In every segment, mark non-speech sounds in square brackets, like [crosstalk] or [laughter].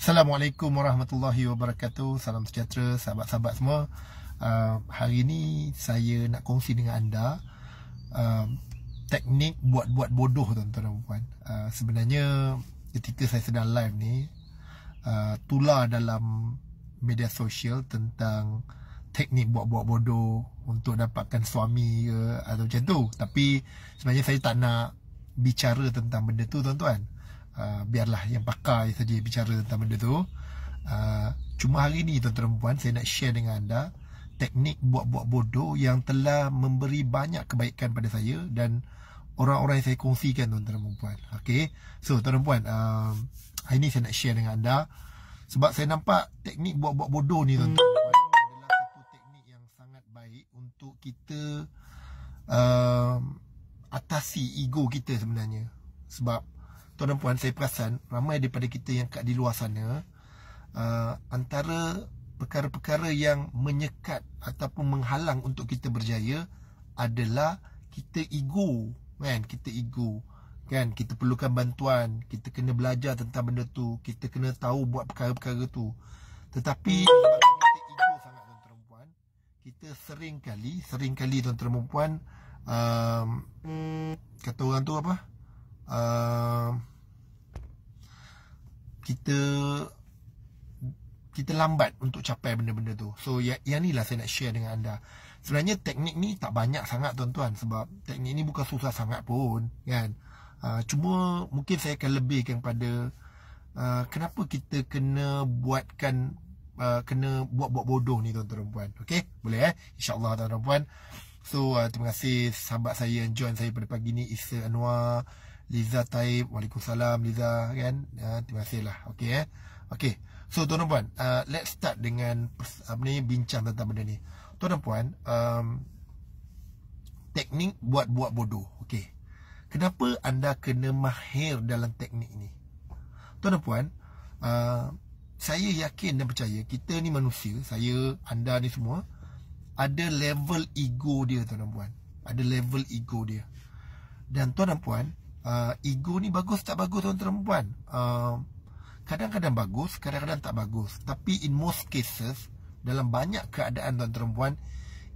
Assalamualaikum warahmatullahi wabarakatuh Salam sejahtera sahabat-sahabat semua uh, Hari ini saya nak kongsi dengan anda uh, Teknik buat-buat bodoh tuan-tuan dan puan uh, Sebenarnya ketika saya sedang live ni uh, Tular dalam media sosial tentang Teknik buat-buat bodoh Untuk dapatkan suami ke atau macam tu Tapi sebenarnya saya tak nak Bicara tentang benda tu tuan-tuan uh, biarlah yang pakar saja bicara tentang benda tu. Uh, cuma hari ni tuan-tuan dan puan saya nak share dengan anda teknik buat-buat bodoh yang telah memberi banyak kebaikan pada saya dan orang-orang yang saya kongsikan tuan-tuan dan puan. Okey. So tuan-tuan dan puan, uh, um, hari ni saya nak share dengan anda sebab saya nampak teknik buat-buat bodoh ni tuan-tuan adalah satu teknik yang sangat baik untuk kita uh, atasi ego kita sebenarnya. Sebab tuan dan puan saya perasan ramai daripada kita yang kat di luar sana uh, antara perkara-perkara yang menyekat ataupun menghalang untuk kita berjaya adalah kita ego kan kita ego kan kita perlukan bantuan kita kena belajar tentang benda tu kita kena tahu buat perkara-perkara tu tetapi kita sering kali sering kali tuan dan puan um, kata orang tu apa Um, kita kita lambat untuk capai benda-benda tu. So ya yang ni lah saya nak share dengan anda. Sebenarnya teknik ni tak banyak sangat tuan-tuan sebab teknik ni bukan susah sangat pun kan. Uh, cuma mungkin saya akan lebihkan pada uh, kenapa kita kena buatkan uh, kena buat-buat bodoh ni tuan-tuan dan puan. Okey? Boleh eh? Insya-Allah tuan-tuan dan puan. So uh, terima kasih sahabat saya yang join saya pada pagi ni Isa Anwar Liza Taib Waalaikumsalam Liza kan ya, Terima kasih lah Okay eh Okay So tuan dan puan uh, Let's start dengan apa ni, Bincang tentang benda ni Tuan dan puan um, Teknik buat-buat bodoh Okay Kenapa anda kena mahir dalam teknik ni Tuan dan puan uh, Saya yakin dan percaya Kita ni manusia Saya, anda ni semua Ada level ego dia tuan dan puan Ada level ego dia Dan tuan dan puan uh, ego ni bagus tak bagus tuan perempuan uh, kadang-kadang bagus kadang-kadang tak bagus tapi in most cases dalam banyak keadaan tuan perempuan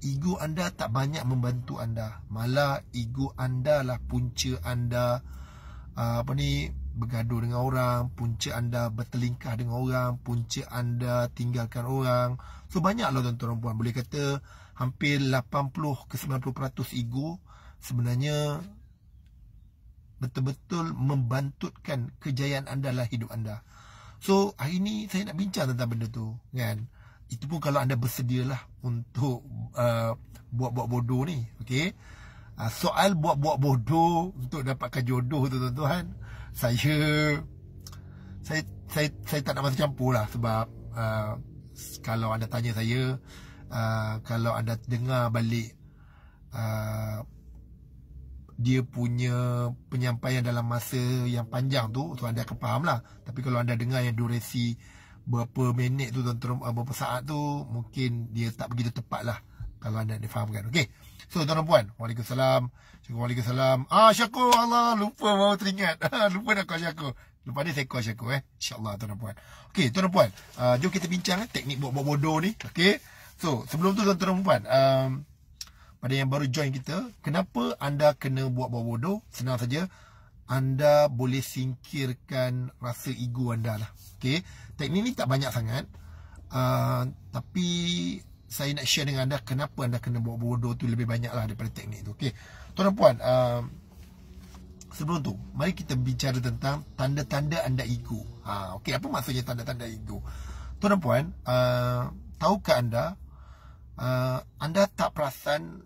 ego anda tak banyak membantu anda malah ego anda lah punca anda uh, apa ni bergaduh dengan orang punca anda bertelingkah dengan orang punca anda tinggalkan orang so banyak lah tuan perempuan boleh kata hampir 80 ke 90% ego sebenarnya betul-betul membantutkan kejayaan anda lah hidup anda. So, hari ini saya nak bincang tentang benda tu, kan? Itu pun kalau anda bersedia lah untuk uh, buat-buat uh, bodoh ni, okay? Uh, ah, soal buat-buat bodoh untuk dapatkan jodoh tu, tuan-tuan. Saya, saya saya saya tak nak masuk campur lah sebab uh, kalau anda tanya saya, uh, kalau anda dengar balik uh, dia punya penyampaian dalam masa yang panjang tu so anda akan faham lah tapi kalau anda dengar yang durasi berapa minit tu tuan -tuan, eh, berapa saat tu mungkin dia tak begitu tepat lah kalau anda ada fahamkan ok so tuan-tuan puan Waalaikumsalam Syakur Waalaikumsalam ah Syakur Allah lupa baru teringat [laughs] lupa nak call Syakur Lepas ni saya call Syakur eh. InsyaAllah tuan-tuan puan. Okey tuan-tuan puan. Uh, jom kita bincang eh, teknik buat bodoh ni. Okey. So sebelum tu tuan-tuan puan. Um, pada yang baru join kita, kenapa anda kena buat bawa bodoh? Senang saja, anda boleh singkirkan rasa ego anda lah. Okay, teknik ni tak banyak sangat. Uh, tapi saya nak share dengan anda kenapa anda kena buat bodoh tu lebih banyak lah daripada teknik tu. Okay, tuan dan puan, uh, ah, sebelum tu, mari kita bicara tentang tanda-tanda anda ego. Ha, okay, apa maksudnya tanda-tanda ego? Tuan dan puan, uh, tahukah anda, uh, anda tak perasan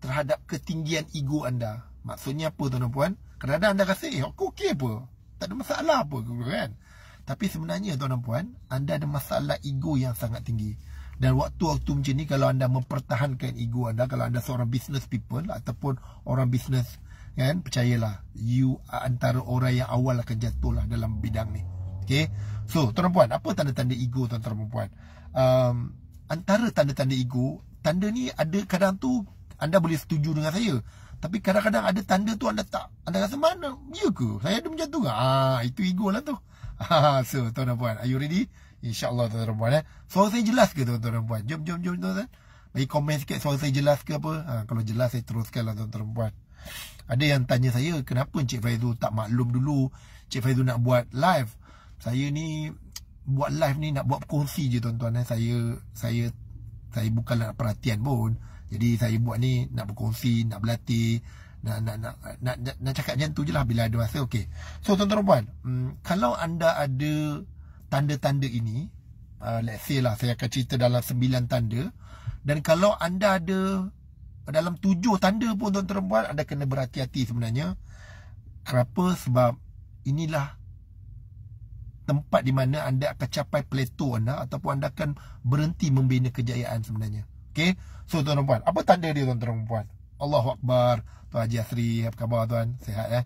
terhadap ketinggian ego anda. Maksudnya apa tuan dan puan? Kadang-kadang anda rasa, eh aku okey apa? Tak ada masalah apa ke kan? Tapi sebenarnya tuan dan puan, anda ada masalah ego yang sangat tinggi. Dan waktu-waktu macam ni kalau anda mempertahankan ego anda, kalau anda seorang business people ataupun orang business kan, percayalah, you antara orang yang awal akan jatuhlah dalam bidang ni. Okay? So, tuan dan puan, apa tanda-tanda ego tuan-tuan dan puan? Um, antara tanda-tanda ego, tanda ni ada kadang tu anda boleh setuju dengan saya tapi kadang-kadang ada tanda tu anda tak anda rasa mana ya ke saya ada macam tu ke ha, itu ego lah tu [laughs] ah, so tuan dan puan are you ready insyaallah tuan dan puan eh suara saya jelas ke tuan-tuan dan puan jom jom jom tuan -tuan. bagi komen sikit suara saya jelas ke apa ha, kalau jelas saya teruskan lah tuan dan puan ada yang tanya saya kenapa Encik Faizu tak maklum dulu Encik Faizu nak buat live saya ni buat live ni nak buat kongsi je tuan-tuan eh. saya saya saya bukanlah nak perhatian pun jadi saya buat ni nak berkongsi, nak berlatih, nak nak nak nak, nak, nak cakap macam tu je lah bila ada masa okey. So tuan-tuan dan puan, hmm, kalau anda ada tanda-tanda ini, uh, let's say lah saya akan cerita dalam sembilan tanda dan kalau anda ada dalam tujuh tanda pun tuan-tuan dan puan anda kena berhati-hati sebenarnya. Kenapa? Sebab inilah tempat di mana anda akan capai plateau anda ataupun anda akan berhenti membina kejayaan sebenarnya. Okay So tuan dan puan Apa tanda dia tuan dan puan Allahu Akbar Tuan Haji Asri Apa khabar tuan Sehat ya eh?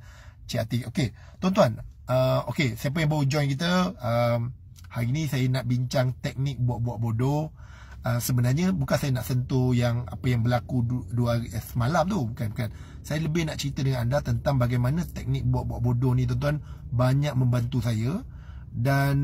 Cik Hati Okay Tuan-tuan uh, Okay Siapa yang baru join kita um, Hari ni saya nak bincang Teknik buat-buat bodoh uh, Sebenarnya Bukan saya nak sentuh Yang apa yang berlaku Dua hari eh, semalam tu Bukan bukan Saya lebih nak cerita dengan anda Tentang bagaimana Teknik buat-buat bodoh ni Tuan-tuan Banyak membantu saya Dan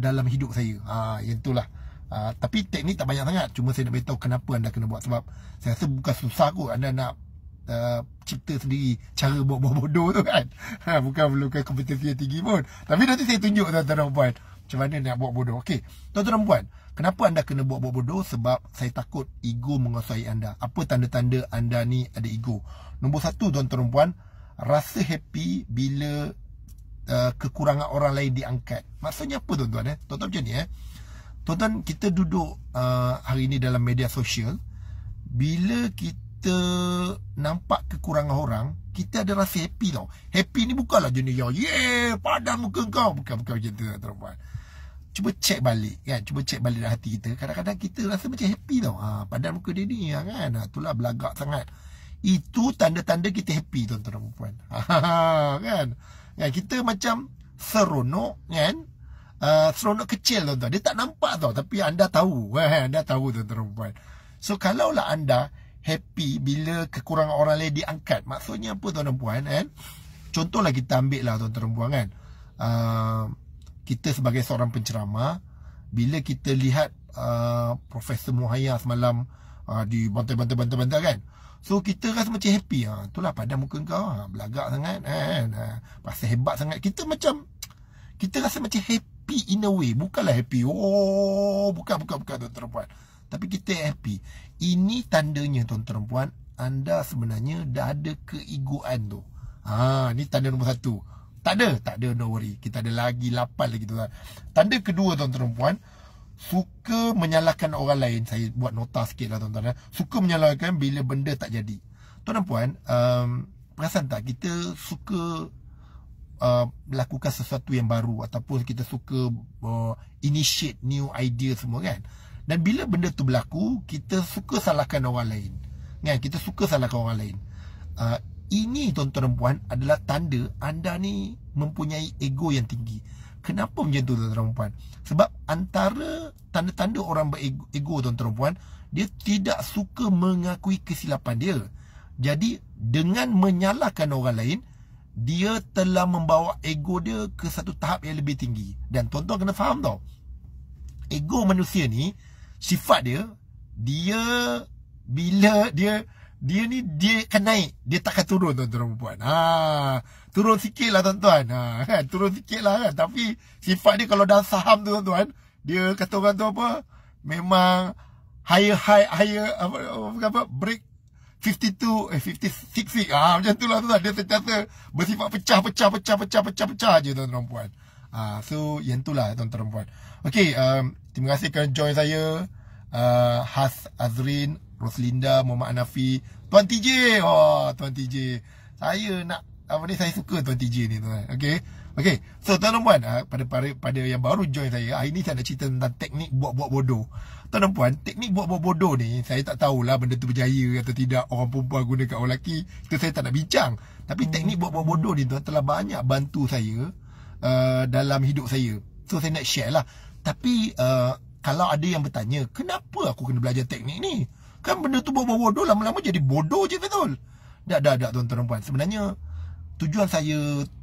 Dalam hidup saya ha, Yang itulah lah Ah, tapi teknik tak banyak sangat cuma saya nak beritahu kenapa anda kena buat sebab saya rasa bukan susah kot anda nak uh, cipta sendiri cara buat buat bodoh tu kan ha, [laughs] bukan perlukan kompetensi yang tinggi pun tapi nanti saya tunjuk tuan-tuan dan puan macam mana nak buat bodoh okey tuan-tuan dan puan kenapa anda kena buat buat bodoh sebab saya takut ego menguasai anda apa tanda-tanda anda ni ada ego nombor satu tuan-tuan dan puan rasa happy bila uh, kekurangan orang lain diangkat maksudnya apa tuan-tuan eh tuan-tuan macam ni eh Tuan-tuan, kita duduk uh, hari ini dalam media sosial. Bila kita nampak kekurangan orang, kita ada rasa happy tau. Happy ni bukanlah jenis yang, yeah, padam muka kau. Bukan, bukan macam tu, tuan-tuan. Cuba cek balik, kan. Cuba cek balik dalam hati kita. Kadang-kadang kita rasa macam happy tau. Ha, padam muka dia ni, ah, kan. Ha, itulah belagak sangat. Itu tanda-tanda kita happy, tuan-tuan dan puan. [laughs] Ha, ha, ha, kan. Ya, kita macam seronok, kan. Uh, seronok kecil tuan-tuan. Dia tak nampak tau. Tapi anda tahu. Eh, [laughs] anda tahu tuan-tuan perempuan. So, kalaulah anda happy bila kekurangan orang lain diangkat. Maksudnya apa tuan-tuan perempuan? Eh? Contohlah kita ambil lah tuan-tuan perempuan kan. Uh, kita sebagai seorang pencerama, Bila kita lihat uh, Profesor Muhaya semalam uh, di bantai-bantai-bantai-bantai kan. So kita rasa macam happy ha. Itulah pada muka kau ha. Belagak sangat kan ha. Pasal hebat sangat Kita macam Kita rasa macam happy happy in a way Bukanlah happy Oh Bukan bukan bukan tuan perempuan Tapi kita happy Ini tandanya tuan perempuan Anda sebenarnya dah ada keigoan tu ha, Ini tanda nombor satu Tak ada Tak ada no worry Kita ada lagi lapan lagi tuan Tanda kedua tuan perempuan Suka menyalahkan orang lain Saya buat nota sikit lah tuan-tuan eh. Suka menyalahkan bila benda tak jadi Tuan-tuan um, Perasan tak kita suka Uh, melakukan sesuatu yang baru ataupun kita suka uh, initiate new idea semua kan dan bila benda tu berlaku kita suka salahkan orang lain kan kita suka salahkan orang lain uh, ini tuan-tuan dan puan adalah tanda anda ni mempunyai ego yang tinggi kenapa macam tu tuan-tuan dan puan sebab antara tanda-tanda orang berego ego, tuan-tuan dan puan dia tidak suka mengakui kesilapan dia jadi dengan menyalahkan orang lain, dia telah membawa ego dia ke satu tahap yang lebih tinggi dan tuan-tuan kena faham tau ego manusia ni sifat dia dia bila dia dia ni dia akan naik dia takkan turun tuan-tuan puan ha turun sikit lah tuan-tuan ha kan turun sikitlah kan tapi sifat dia kalau dah saham tu tuan-tuan dia kata orang tu apa memang higher high higher apa apa, apa, apa break 52 eh 56 feet. Ah macam itulah tuan-tuan. Lah. Dia sentiasa bersifat pecah pecah pecah pecah pecah pecah aje tuan-tuan puan. Ah so yang itulah tuan-tuan puan. Okey, um, terima kasih kerana join saya uh, Has Azrin, Roslinda, Mama Anafi, Tuan TJ. Oh, Tuan TJ. Saya nak apa ni saya suka Tuan TJ ni tuan-tuan. Okey. Okey. So tuan-tuan puan, uh, pada, pada pada yang baru join saya, hari ni saya nak cerita tentang teknik buat-buat bodoh. Tuan dan puan, teknik buat-buat bodoh ni, saya tak tahulah benda tu berjaya atau tidak orang perempuan guna kat orang lelaki. Itu saya tak nak bincang. Tapi hmm. teknik buat-buat bodoh ni tuan telah banyak bantu saya uh, dalam hidup saya. So saya nak share lah. Tapi uh, kalau ada yang bertanya, kenapa aku kena belajar teknik ni? Kan benda tu buat-buat bodoh lama-lama jadi bodoh je betul. Tak, tak, tak tuan-tuan dan puan. Sebenarnya tujuan saya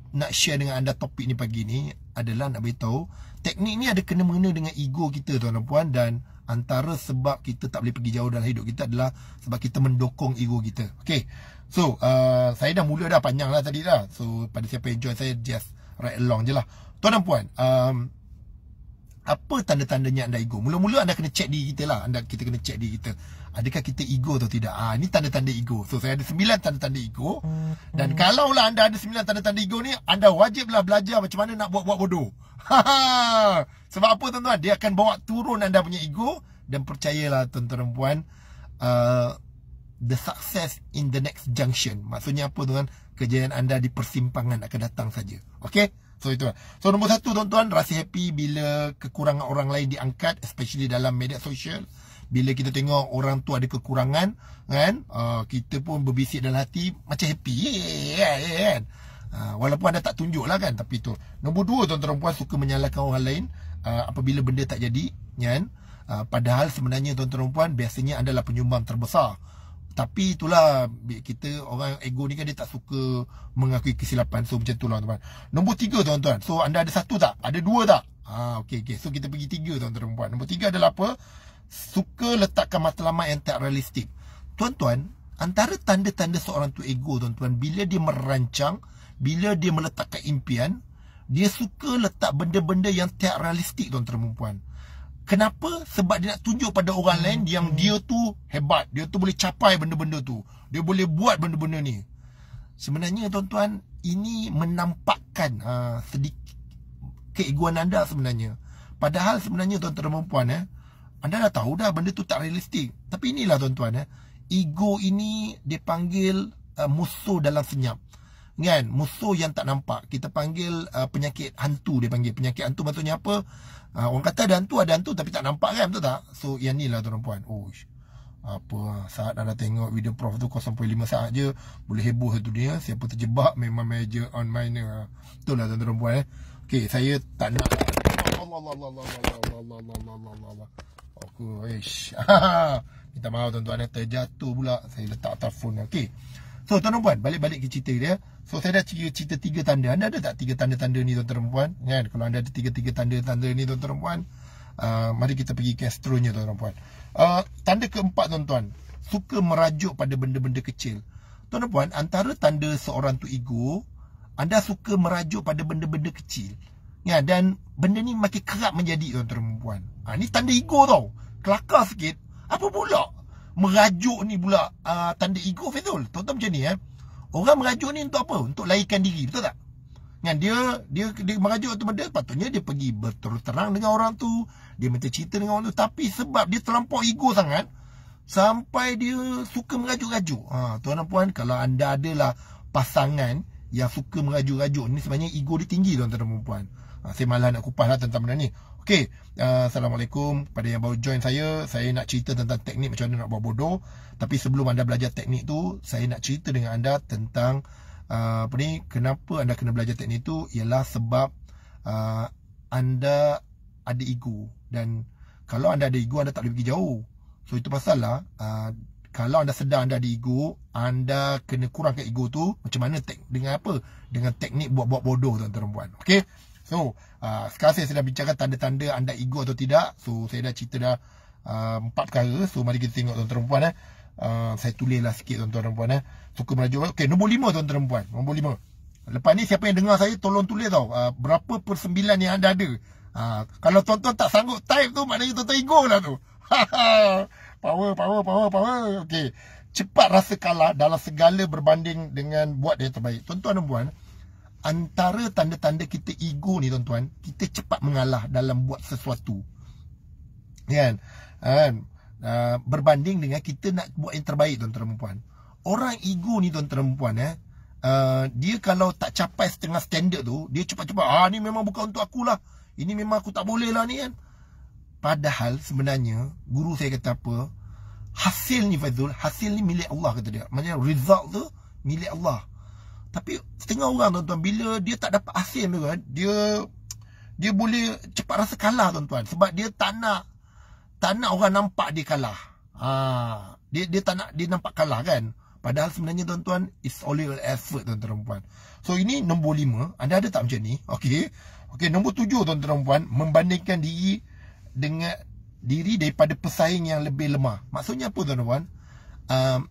nak share dengan anda topik ni pagi ni adalah nak beritahu teknik ni ada kena mengena dengan ego kita tuan-tuan dan puan dan antara sebab kita tak boleh pergi jauh dalam hidup kita adalah sebab kita mendokong ego kita. Okay. So, uh, saya dah mula dah panjang lah tadi lah. So, pada siapa yang join saya, just ride along je lah. Tuan dan puan, um, apa tanda-tandanya anda ego? Mula-mula anda kena check diri kita lah. Anda, kita kena check diri kita. Adakah kita ego atau tidak? Ah, ha, ini tanda-tanda ego. So saya ada sembilan tanda-tanda ego. Dan hmm. kalaulah anda ada sembilan tanda-tanda ego ni, anda wajiblah belajar macam mana nak buat-buat bodoh. [laughs] Sebab apa tuan-tuan? Dia akan bawa turun anda punya ego dan percayalah tuan-tuan dan puan uh, the success in the next junction. Maksudnya apa tuan-tuan? Kejayaan anda di persimpangan akan datang saja. Okay? So itu lah. So nombor satu tuan-tuan, rasa happy bila kekurangan orang lain diangkat especially dalam media sosial bila kita tengok orang tu ada kekurangan kan uh, kita pun berbisik dalam hati macam happy yeah, yeah, kan uh, walaupun anda tak tunjuk lah kan tapi tu nombor dua tuan-tuan perempuan suka menyalahkan orang lain uh, apabila benda tak jadi kan uh, padahal sebenarnya tuan-tuan perempuan biasanya anda lah penyumbang terbesar tapi itulah kita orang ego ni kan dia tak suka mengakui kesilapan so macam itulah tuan-tuan nombor tiga tuan-tuan so anda ada satu tak ada dua tak Ah okey okey so kita pergi tiga tuan-tuan perempuan. Nombor tiga adalah apa? suka letakkan matlamat yang tak realistik. Tuan-tuan, antara tanda-tanda seorang tu ego tuan-tuan, bila dia merancang, bila dia meletakkan impian, dia suka letak benda-benda yang tak realistik tuan-tuan perempuan. Kenapa? Sebab dia nak tunjuk pada orang lain hmm. yang dia tu hebat. Dia tu boleh capai benda-benda tu. Dia boleh buat benda-benda ni. Sebenarnya tuan-tuan, ini menampakkan ha, sedikit keeguan anda sebenarnya. Padahal sebenarnya tuan-tuan dan perempuan, eh, anda dah tahu dah benda tu tak realistik. Tapi inilah tuan-tuan eh. Ego ini dia panggil uh, musuh dalam senyap. Kan? Musuh yang tak nampak. Kita panggil uh, penyakit hantu dia panggil. Penyakit hantu maksudnya apa? Uh, orang kata ada hantu, ada hantu tapi tak nampak kan? Betul tak? So yang inilah tuan-tuan. Oh, apa saat anda tengok video prof tu 0.5 saat je boleh heboh satu dia. siapa terjebak memang major on minor betul lah tuan-tuan eh okey saya tak nak Allah Allah Allah Allah Allah Allah Allah Allah Allah aku Ish kita [laughs] mau tuan-tuan Nata jatuh pula Saya letak atas phone Okay So tuan-tuan puan Balik-balik ke cerita dia So saya dah cerita, cerita tiga tanda Anda ada tak tiga tanda-tanda ni tuan-tuan puan Kan Kalau anda ada tiga-tiga tanda-tanda ni tuan-tuan puan uh, Mari kita pergi ke astronya tuan-tuan puan uh, Tanda keempat tuan-tuan Suka merajuk pada benda-benda kecil Tuan-tuan puan Antara tanda seorang tu ego Anda suka merajuk pada benda-benda kecil Ya, dan benda ni makin kerap menjadi tuan perempuan. Ha, ni tanda ego tau. Kelakar sikit. Apa pula? Merajuk ni pula uh, tanda ego Fizul. Tuan-tuan macam ni eh. Orang merajuk ni untuk apa? Untuk laikan diri. Betul tak? Kan dia dia dia merajuk tu benda patutnya dia pergi berterus terang dengan orang tu, dia minta cerita dengan orang tu tapi sebab dia terlampau ego sangat sampai dia suka merajuk-rajuk. Ha, tuan dan puan kalau anda adalah pasangan yang suka merajuk-rajuk ni sebenarnya ego dia tinggi tuan-tuan dan puan Ah, saya malas nak kupas lah tentang benda ni Okay uh, ah, Assalamualaikum Pada yang baru join saya Saya nak cerita tentang teknik macam mana nak buat bodoh Tapi sebelum anda belajar teknik tu Saya nak cerita dengan anda tentang uh, Apa ni Kenapa anda kena belajar teknik tu Ialah sebab uh, Anda Ada ego Dan Kalau anda ada ego anda tak boleh pergi jauh So itu pasal lah uh, kalau anda sedar anda ada ego, anda kena kurangkan ego tu macam mana dengan apa? Dengan teknik buat-buat bodoh tuan-tuan dan puan. Okey? So, uh, sekarang saya sedang bincangkan tanda-tanda anda ego atau tidak. So, saya dah cerita dah uh, empat uh, perkara. So, mari kita tengok tuan-tuan dan puan. Eh. Uh, saya tulislah sikit tuan-tuan dan puan. Eh. Suka merajuk. Okay, nombor lima tuan-tuan dan puan. Nombor lima. Lepas ni siapa yang dengar saya tolong tulis tau. Uh, berapa persembilan yang anda ada. Uh, kalau tuan-tuan tak sanggup type tu, maknanya tuan-tuan ego lah tu. [laughs] power, power, power, power. Okay. Cepat rasa kalah dalam segala berbanding dengan buat dia terbaik. Tuan-tuan dan puan. Eh antara tanda-tanda kita ego ni tuan-tuan kita cepat mengalah dalam buat sesuatu kan kan ah, berbanding dengan kita nak buat yang terbaik tuan-tuan dan puan orang ego ni tuan-tuan dan puan eh Uh, dia kalau tak capai setengah standar tu Dia cepat-cepat Ah ni memang bukan untuk akulah Ini memang aku tak boleh lah ni kan Padahal sebenarnya Guru saya kata apa Hasil ni Fazul Hasil ni milik Allah kata dia Maksudnya result tu Milik Allah tapi setengah orang tuan-tuan bila dia tak dapat hasil tu kan, dia dia boleh cepat rasa kalah tuan-tuan sebab dia tak nak tak nak orang nampak dia kalah. Ha, dia dia tak nak dia nampak kalah kan. Padahal sebenarnya tuan-tuan is only effort tuan-tuan perempuan. So ini nombor 5, anda ada tak macam ni? Okey. Okey, nombor 7 tuan-tuan perempuan membandingkan diri dengan diri daripada pesaing yang lebih lemah. Maksudnya apa tuan-tuan? Um,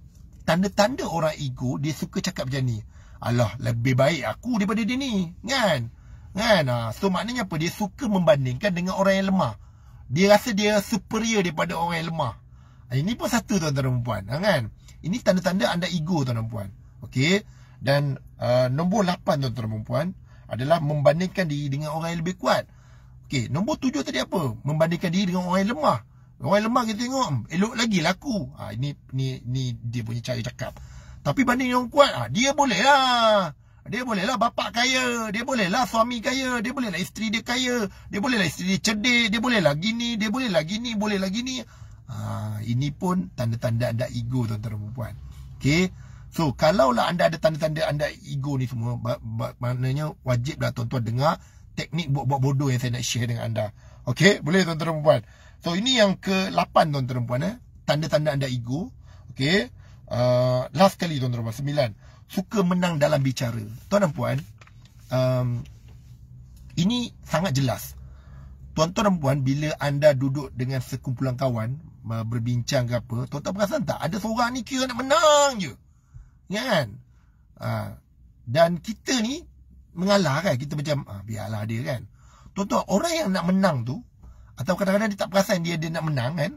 tanda-tanda orang ego dia suka cakap macam ni. Allah lebih baik aku daripada dia ni. Kan? Kan? Ha, so maknanya apa? Dia suka membandingkan dengan orang yang lemah. Dia rasa dia superior daripada orang yang lemah. Ha, ini pun satu tuan-tuan dan puan. Ha, kan? Ini tanda-tanda anda ego tuan-tuan dan puan. Okay? Dan uh, nombor lapan tuan-tuan dan puan adalah membandingkan diri dengan orang yang lebih kuat. Okay, nombor tujuh tadi apa? Membandingkan diri dengan orang yang lemah. Orang yang lemah kita tengok, hmm, elok lagi laku. Ha, ini, ini, ini dia punya cara cakap. Tapi banding yang kuat, ha, dia boleh lah. Dia boleh lah bapak kaya. Dia boleh lah suami kaya. Dia boleh lah isteri dia kaya. Dia boleh lah isteri dia cedek, Dia boleh lah gini. Dia boleh lah gini. Boleh lah gini. Ha, ini pun tanda-tanda anda ego tuan-tuan perempuan. Okay. So, kalaulah anda ada tanda-tanda anda ego ni semua. Ba- ba- maknanya wajiblah tuan-tuan dengar teknik buat-buat bodoh yang saya nak share dengan anda. Okay. Boleh tuan-tuan perempuan. So, ini yang ke-8 tuan-tuan perempuan. Eh? Tanda-tanda anda ego. Okay. Uh, last kali tuan-tuan dan puan-puan, Suka menang dalam bicara. Tuan dan puan, um, ini sangat jelas. Tuan-tuan dan puan, bila anda duduk dengan sekumpulan kawan, uh, berbincang ke apa, tuan-tuan perasan tak? Ada seorang ni kira nak menang je. Ya kan? Uh, dan kita ni, mengalah kan? Kita macam, ah, biarlah dia kan? Tuan-tuan, orang yang nak menang tu, atau kadang-kadang dia tak perasan dia, dia nak menang kan?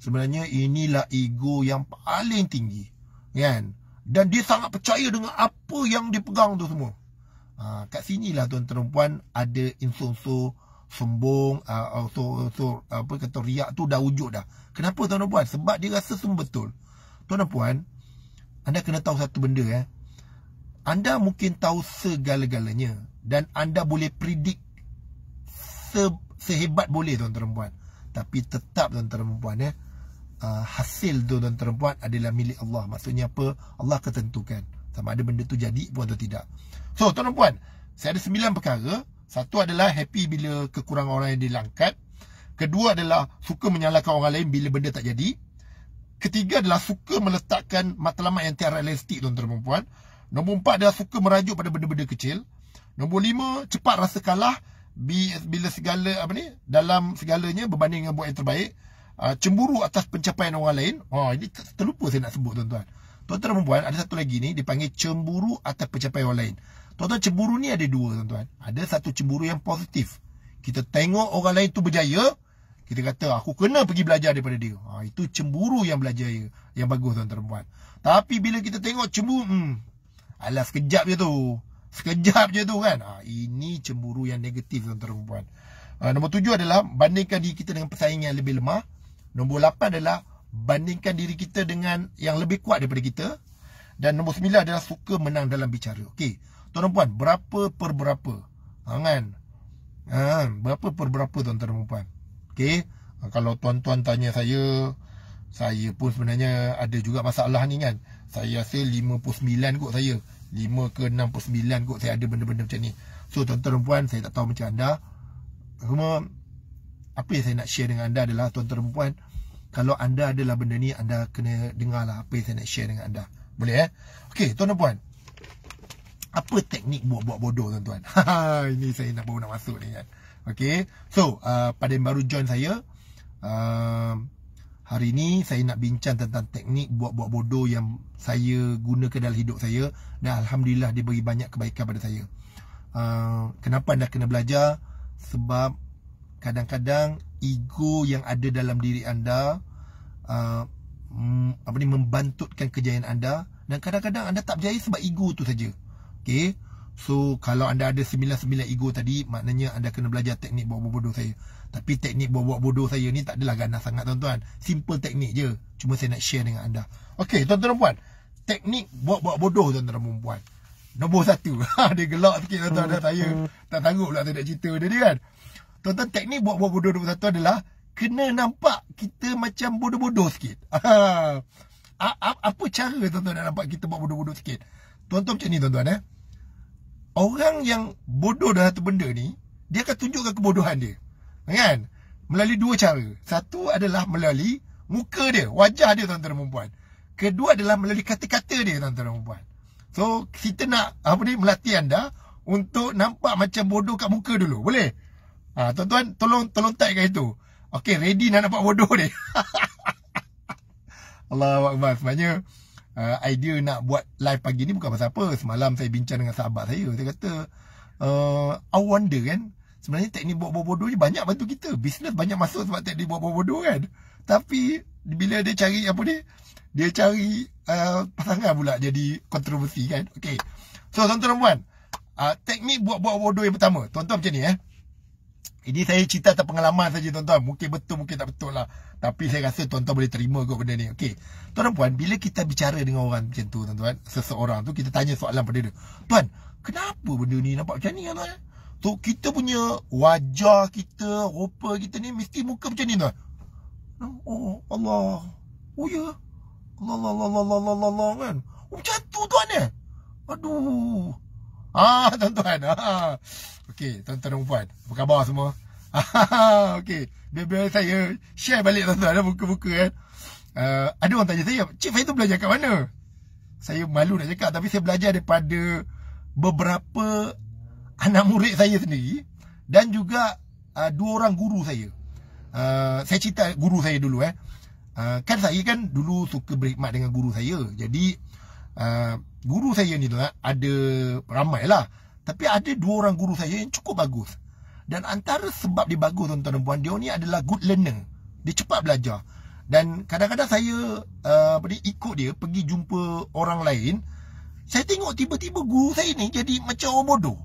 sebenarnya inilah ego yang paling tinggi kan dan dia sangat percaya dengan apa yang dipegang tu semua ha, kat sini lah tuan tuan puan ada insur-insur sembung uh, so, so, apa kata riak tu dah wujud dah kenapa tuan tuan puan sebab dia rasa semua betul tuan tuan puan anda kena tahu satu benda eh anda mungkin tahu segala-galanya dan anda boleh predict se sehebat boleh tuan tuan puan tapi tetap tuan-tuan perempuan ya. Eh, uh, hasil tu tuan-tuan buat adalah milik Allah. Maksudnya apa? Allah ketentukan. Sama ada benda tu jadi pun atau tidak. So, tuan-tuan puan, saya ada sembilan perkara. Satu adalah happy bila kekurangan orang yang dilangkat. Kedua adalah suka menyalahkan orang lain bila benda tak jadi. Ketiga adalah suka meletakkan matlamat yang tiada realistik tuan-tuan perempuan. Nombor empat adalah suka merajuk pada benda-benda kecil. Nombor lima, cepat rasa kalah bila segala apa ni dalam segalanya berbanding dengan buat yang terbaik ah, cemburu atas pencapaian orang lain oh ini terlupa saya nak sebut tuan-tuan tuan-tuan dan puan ada satu lagi ni dipanggil cemburu atas pencapaian orang lain tuan-tuan cemburu ni ada dua tuan-tuan ada satu cemburu yang positif kita tengok orang lain tu berjaya kita kata aku kena pergi belajar daripada dia ha, itu cemburu yang belajar ya, yang bagus tuan-tuan dan puan tapi bila kita tengok cemburu hmm, alas kejap je tu Sekejap je tu kan. Ha, ini cemburu yang negatif tuan perempuan. Ha, ah, nombor tujuh adalah bandingkan diri kita dengan pesaing yang lebih lemah. Nombor lapan adalah bandingkan diri kita dengan yang lebih kuat daripada kita. Dan nombor sembilan adalah suka menang dalam bicara. Okey. Tuan perempuan, berapa per berapa? Ha, kan? Ha, berapa per berapa tuan perempuan? Okey. Ha, kalau tuan-tuan tanya saya, saya pun sebenarnya ada juga masalah ni kan. Saya rasa 59 kot saya. 5 ke 69 kot saya ada benda-benda macam ni so tuan-tuan dan puan saya tak tahu macam anda cuma apa yang saya nak share dengan anda adalah tuan-tuan dan puan kalau anda adalah benda ni anda kena dengarlah apa yang saya nak share dengan anda boleh eh ok tuan-tuan dan puan apa teknik buat-buat bodoh tuan-tuan [laughs] ini saya nak baru nak masuk ni kan ok so uh, pada yang baru join saya uh, Hari ini saya nak bincang tentang teknik buat-buat bodoh yang saya gunakan dalam hidup saya dan alhamdulillah dia beri banyak kebaikan pada saya. Uh, kenapa anda kena belajar? Sebab kadang-kadang ego yang ada dalam diri anda uh, apa ni membantutkan kejayaan anda dan kadang-kadang anda tak berjaya sebab ego tu saja. Okay? So kalau anda ada 99 ego tadi maknanya anda kena belajar teknik buat-buat bodoh saya. Tapi teknik buat-buat bodoh saya ni tak adalah ganas sangat tuan-tuan. Simple teknik je. Cuma saya nak share dengan anda. Okey, tuan-tuan dan puan. Teknik buat-buat bodoh tuan-tuan dan puan. Nombor satu. [laughs] Ha, dia gelak sikit tuan-tuan dah saya. Tak tanggup pula saya nak cerita dia ni kan. Tuan-tuan, teknik buat-buat bodoh nombor satu adalah kena nampak kita macam bodoh-bodoh sikit. [laughs] Ha. apa cara tuan-tuan nak nampak kita buat bodoh-bodoh sikit? Tuan-tuan macam ni tuan-tuan eh. Orang yang bodoh dalam satu benda ni, dia akan tunjukkan kebodohan dia kan melalui dua cara satu adalah melalui muka dia wajah dia tuan-tuan dan puan kedua adalah melalui kata-kata dia tuan-tuan dan puan so kita nak apa ni melatih anda untuk nampak macam bodoh kat muka dulu boleh ah ha, tuan-tuan tolong tolong type kat itu okey ready nak nampak bodoh dia [laughs] Allah Akbar Sebenarnya uh, Idea nak buat live pagi ni Bukan pasal apa Semalam saya bincang dengan sahabat saya Dia kata uh, I wonder kan sebenarnya teknik buat bodoh bodoh ni banyak bantu kita. Bisnes banyak masuk sebab teknik buat bodoh bodoh kan. Tapi bila dia cari apa ni? Dia cari uh, pasangan pula jadi kontroversi kan. Okay. So tuan-tuan dan puan. Uh, teknik buat-buat bodoh yang pertama. Tuan-tuan macam ni eh. Ini saya cerita atas pengalaman saja tuan-tuan. Mungkin betul, mungkin tak betul lah. Tapi saya rasa tuan-tuan boleh terima kot benda ni. Okey. Tuan-tuan puan, bila kita bicara dengan orang macam tu tuan-tuan. Seseorang tu, kita tanya soalan pada dia. Tuan, kenapa benda ni nampak macam ni kan tuan? tu kita punya wajah kita, rupa kita ni mesti muka macam ni tu. Oh Allah. Oh ya. Allah Allah Allah Allah Allah, Allah, Allah kan. Oh, macam tu tuan ni. Eh? Aduh. Ah [laughs] tuan-tuan. Ah. Okey, tuan-tuan dan puan. Apa khabar semua? Ah, [laughs] Okey. Biar-biar saya share balik tuan-tuan buku-buku kan. Uh, ada orang tanya saya, Cik Fahim tu belajar kat mana? Saya malu nak cakap tapi saya belajar daripada beberapa anak murid saya sendiri dan juga uh, dua orang guru saya. Uh, saya cerita guru saya dulu eh. Uh, kan saya kan dulu suka berkhidmat dengan guru saya. Jadi uh, guru saya ni lah ada ramai lah. Tapi ada dua orang guru saya yang cukup bagus. Dan antara sebab dia bagus tuan-tuan dan puan, dia ni adalah good learner. Dia cepat belajar. Dan kadang-kadang saya uh, apa ikut dia pergi jumpa orang lain. Saya tengok tiba-tiba guru saya ni jadi macam orang bodoh.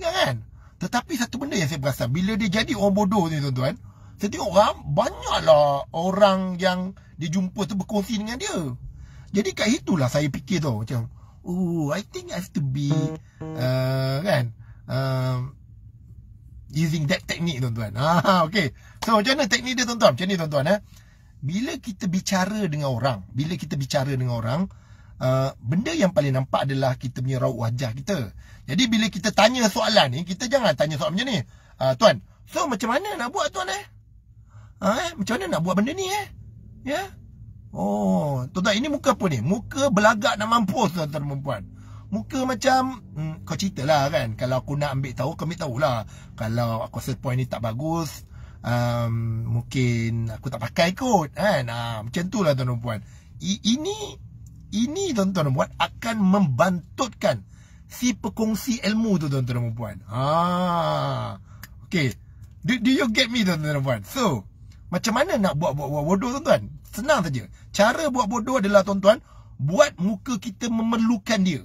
Ya kan tetapi satu benda yang saya perasan bila dia jadi orang bodoh ni tuan-tuan saya tengok orang banyaklah orang yang dia jumpa tu berkongsi dengan dia jadi kat itulah saya fikir tu macam oh i think i have to be uh, kan uh, using that technique tuan-tuan [laughs] ah okay, so macam mana teknik dia tuan-tuan macam ni tuan-tuan eh bila kita bicara dengan orang bila kita bicara dengan orang Uh, benda yang paling nampak adalah kita punya raut wajah kita. Jadi bila kita tanya soalan ni, kita jangan tanya soalan macam ni. Uh, tuan, so macam mana nak buat tuan eh? Ha, eh? Macam mana nak buat benda ni eh? Ya? Yeah? Oh, tuan-tuan ini muka apa ni? Muka belagak nak mampus tuan-tuan dan puan. Muka macam, hmm, kau ceritalah kan. Kalau aku nak ambil tahu, kau ambil lah. Kalau aku rasa point ni tak bagus, um, mungkin aku tak pakai kot kan. Ha, macam tu lah tuan-tuan puan. I- ini ini tuan-tuan dan akan membantutkan si pekongsi ilmu tu tuan-tuan dan puan. Ha. Okey. Do, do you get me tuan-tuan dan puan? So, macam mana nak buat buat, buat bodoh tuan-tuan? Senang saja. Cara buat bodoh adalah tuan-tuan buat muka kita memerlukan dia.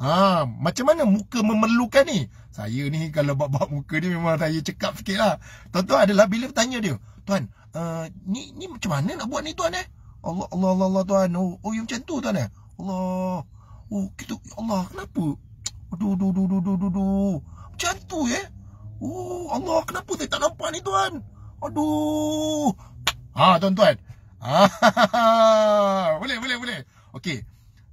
Ha, macam mana muka memerlukan ni? Saya ni kalau buat-buat muka ni memang saya cekap sikit lah. Tuan-tuan adalah bila tanya dia, Tuan, uh, ni, ni macam mana nak buat ni Tuan eh? Allah Allah Allah, Allah tuan. Oh, oh yang macam tu tuan eh. Allah. Oh kita ya Allah kenapa? Aduh aduh aduh aduh aduh. aduh. Macam tu Eh? Oh Allah kenapa saya tak nampak ni tuan? Aduh. Ha tuan-tuan. Ha, [laughs] boleh boleh boleh. Okey.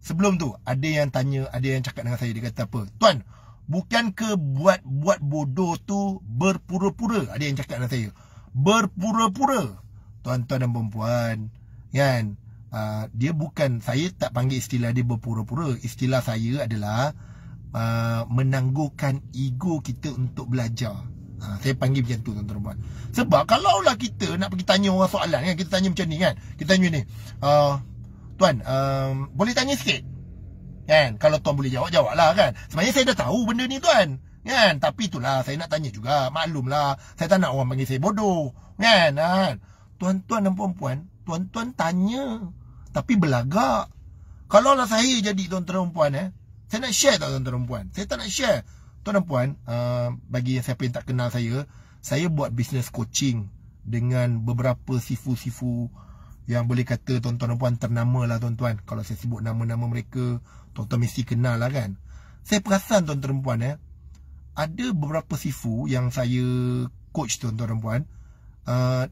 Sebelum tu ada yang tanya, ada yang cakap dengan saya dia kata apa? Tuan, bukan ke buat-buat bodoh tu berpura-pura? Ada yang cakap dengan saya. Berpura-pura. Tuan-tuan dan puan-puan, kan uh, dia bukan saya tak panggil istilah dia berpura-pura istilah saya adalah uh, menangguhkan ego kita untuk belajar Ha, saya panggil macam tu tuan-tuan Sebab kalau lah kita nak pergi tanya orang soalan kan Kita tanya macam ni kan Kita tanya ni uh, Tuan um, Boleh tanya sikit Kan Kalau tuan boleh jawab jawablah kan Sebenarnya saya dah tahu benda ni tuan Kan Tapi itulah saya nak tanya juga Maklumlah Saya tak nak orang panggil saya bodoh Kan, kan? Tuan-tuan dan puan-puan tuan-tuan tanya tapi belagak kalau lah saya jadi tuan-tuan dan puan eh saya nak share tak tuan-tuan dan puan saya tak nak share tuan-tuan dan puan uh, bagi yang siapa yang tak kenal saya saya buat business coaching dengan beberapa sifu-sifu yang boleh kata tuan-tuan dan puan ternama lah tuan-tuan kalau saya sebut nama-nama mereka tuan-tuan mesti kenal lah kan saya perasan tuan-tuan dan puan eh ada beberapa sifu yang saya coach tuan-tuan dan puan uh,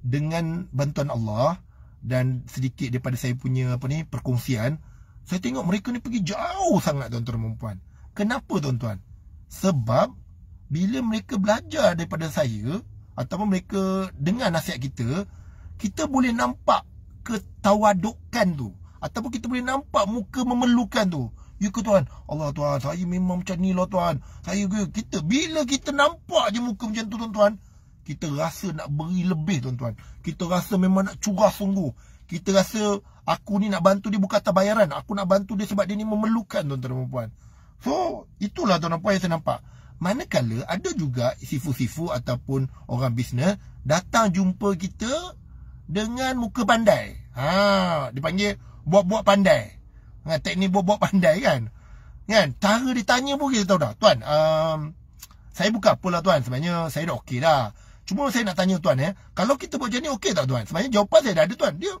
dengan bantuan Allah dan sedikit daripada saya punya apa ni perkongsian saya tengok mereka ni pergi jauh sangat tuan-tuan dan puan-puan kenapa tuan-tuan sebab bila mereka belajar daripada saya ataupun mereka dengar nasihat kita kita boleh nampak ketawadukan tu ataupun kita boleh nampak muka memerlukan tu ya ke tuan Allah tuan saya memang macam ni lah tuan saya ke kita bila kita nampak je muka macam tu tuan-tuan kita rasa nak beri lebih tuan-tuan. Kita rasa memang nak curah sungguh. Kita rasa aku ni nak bantu dia bukan atas Aku nak bantu dia sebab dia ni memerlukan tuan-tuan dan perempuan. So, itulah tuan-tuan dan puan yang saya nampak. Manakala ada juga sifu-sifu ataupun orang bisnes datang jumpa kita dengan muka pandai. Ha, dipanggil buat-buat pandai. Ha, teknik buat-buat pandai kan. Kan, cara ditanya pun kita tahu dah. Tuan, um, saya buka apalah tuan. Sebenarnya saya dah okey dah. Cuma saya nak tanya tuan ya. Kalau kita buat macam ni okey tak tuan? Sebenarnya jawapan saya dah ada tuan. Dia.